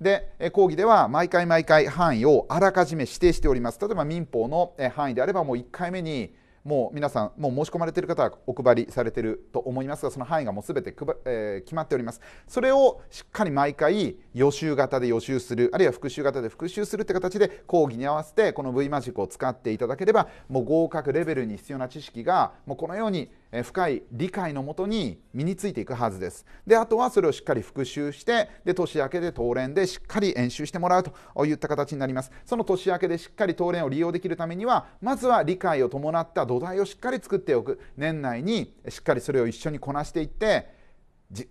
で、講義では毎回毎回範囲をあらかじめ指定しております。例えば民法の範囲であれば、もう1回目に、もう皆さん、もう申し込まれている方はお配りされていると思いますが、その範囲がもうすべて、えー、決まっております。それをしっかり毎回予習型で予習する、あるいは復習型で復習するって形で、講義に合わせてこの V マジックを使っていただければ、もう合格レベルに必要な知識が、もうこのように深い理解のもとに身についていくはずですであとはそれをしっかり復習してで年明けで当連でしっかり演習してもらうといった形になりますその年明けでしっかり当連を利用できるためにはまずは理解を伴った土台をしっかり作っておく年内にしっかりそれを一緒にこなしていって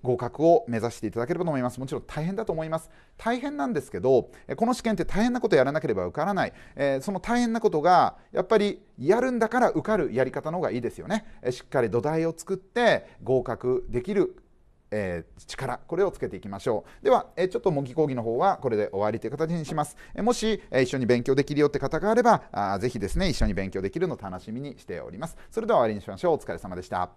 合格を目指していただければと思います。もちろん大変だと思います。大変なんですけど、この試験って大変なことやらなければ受からない、えー、その大変なことがやっぱりやるんだから受かるやり方の方がいいですよね。しっかり土台を作って合格できるえー、力これをつけていきましょうでは、えー、ちょっと模擬講義の方はこれで終わりという形にします、えー、もし、え一緒に勉強できるよって方があればあぜひですね一緒に勉強できるのを楽しみにしておりますそれでは終わりにしましょうお疲れ様でした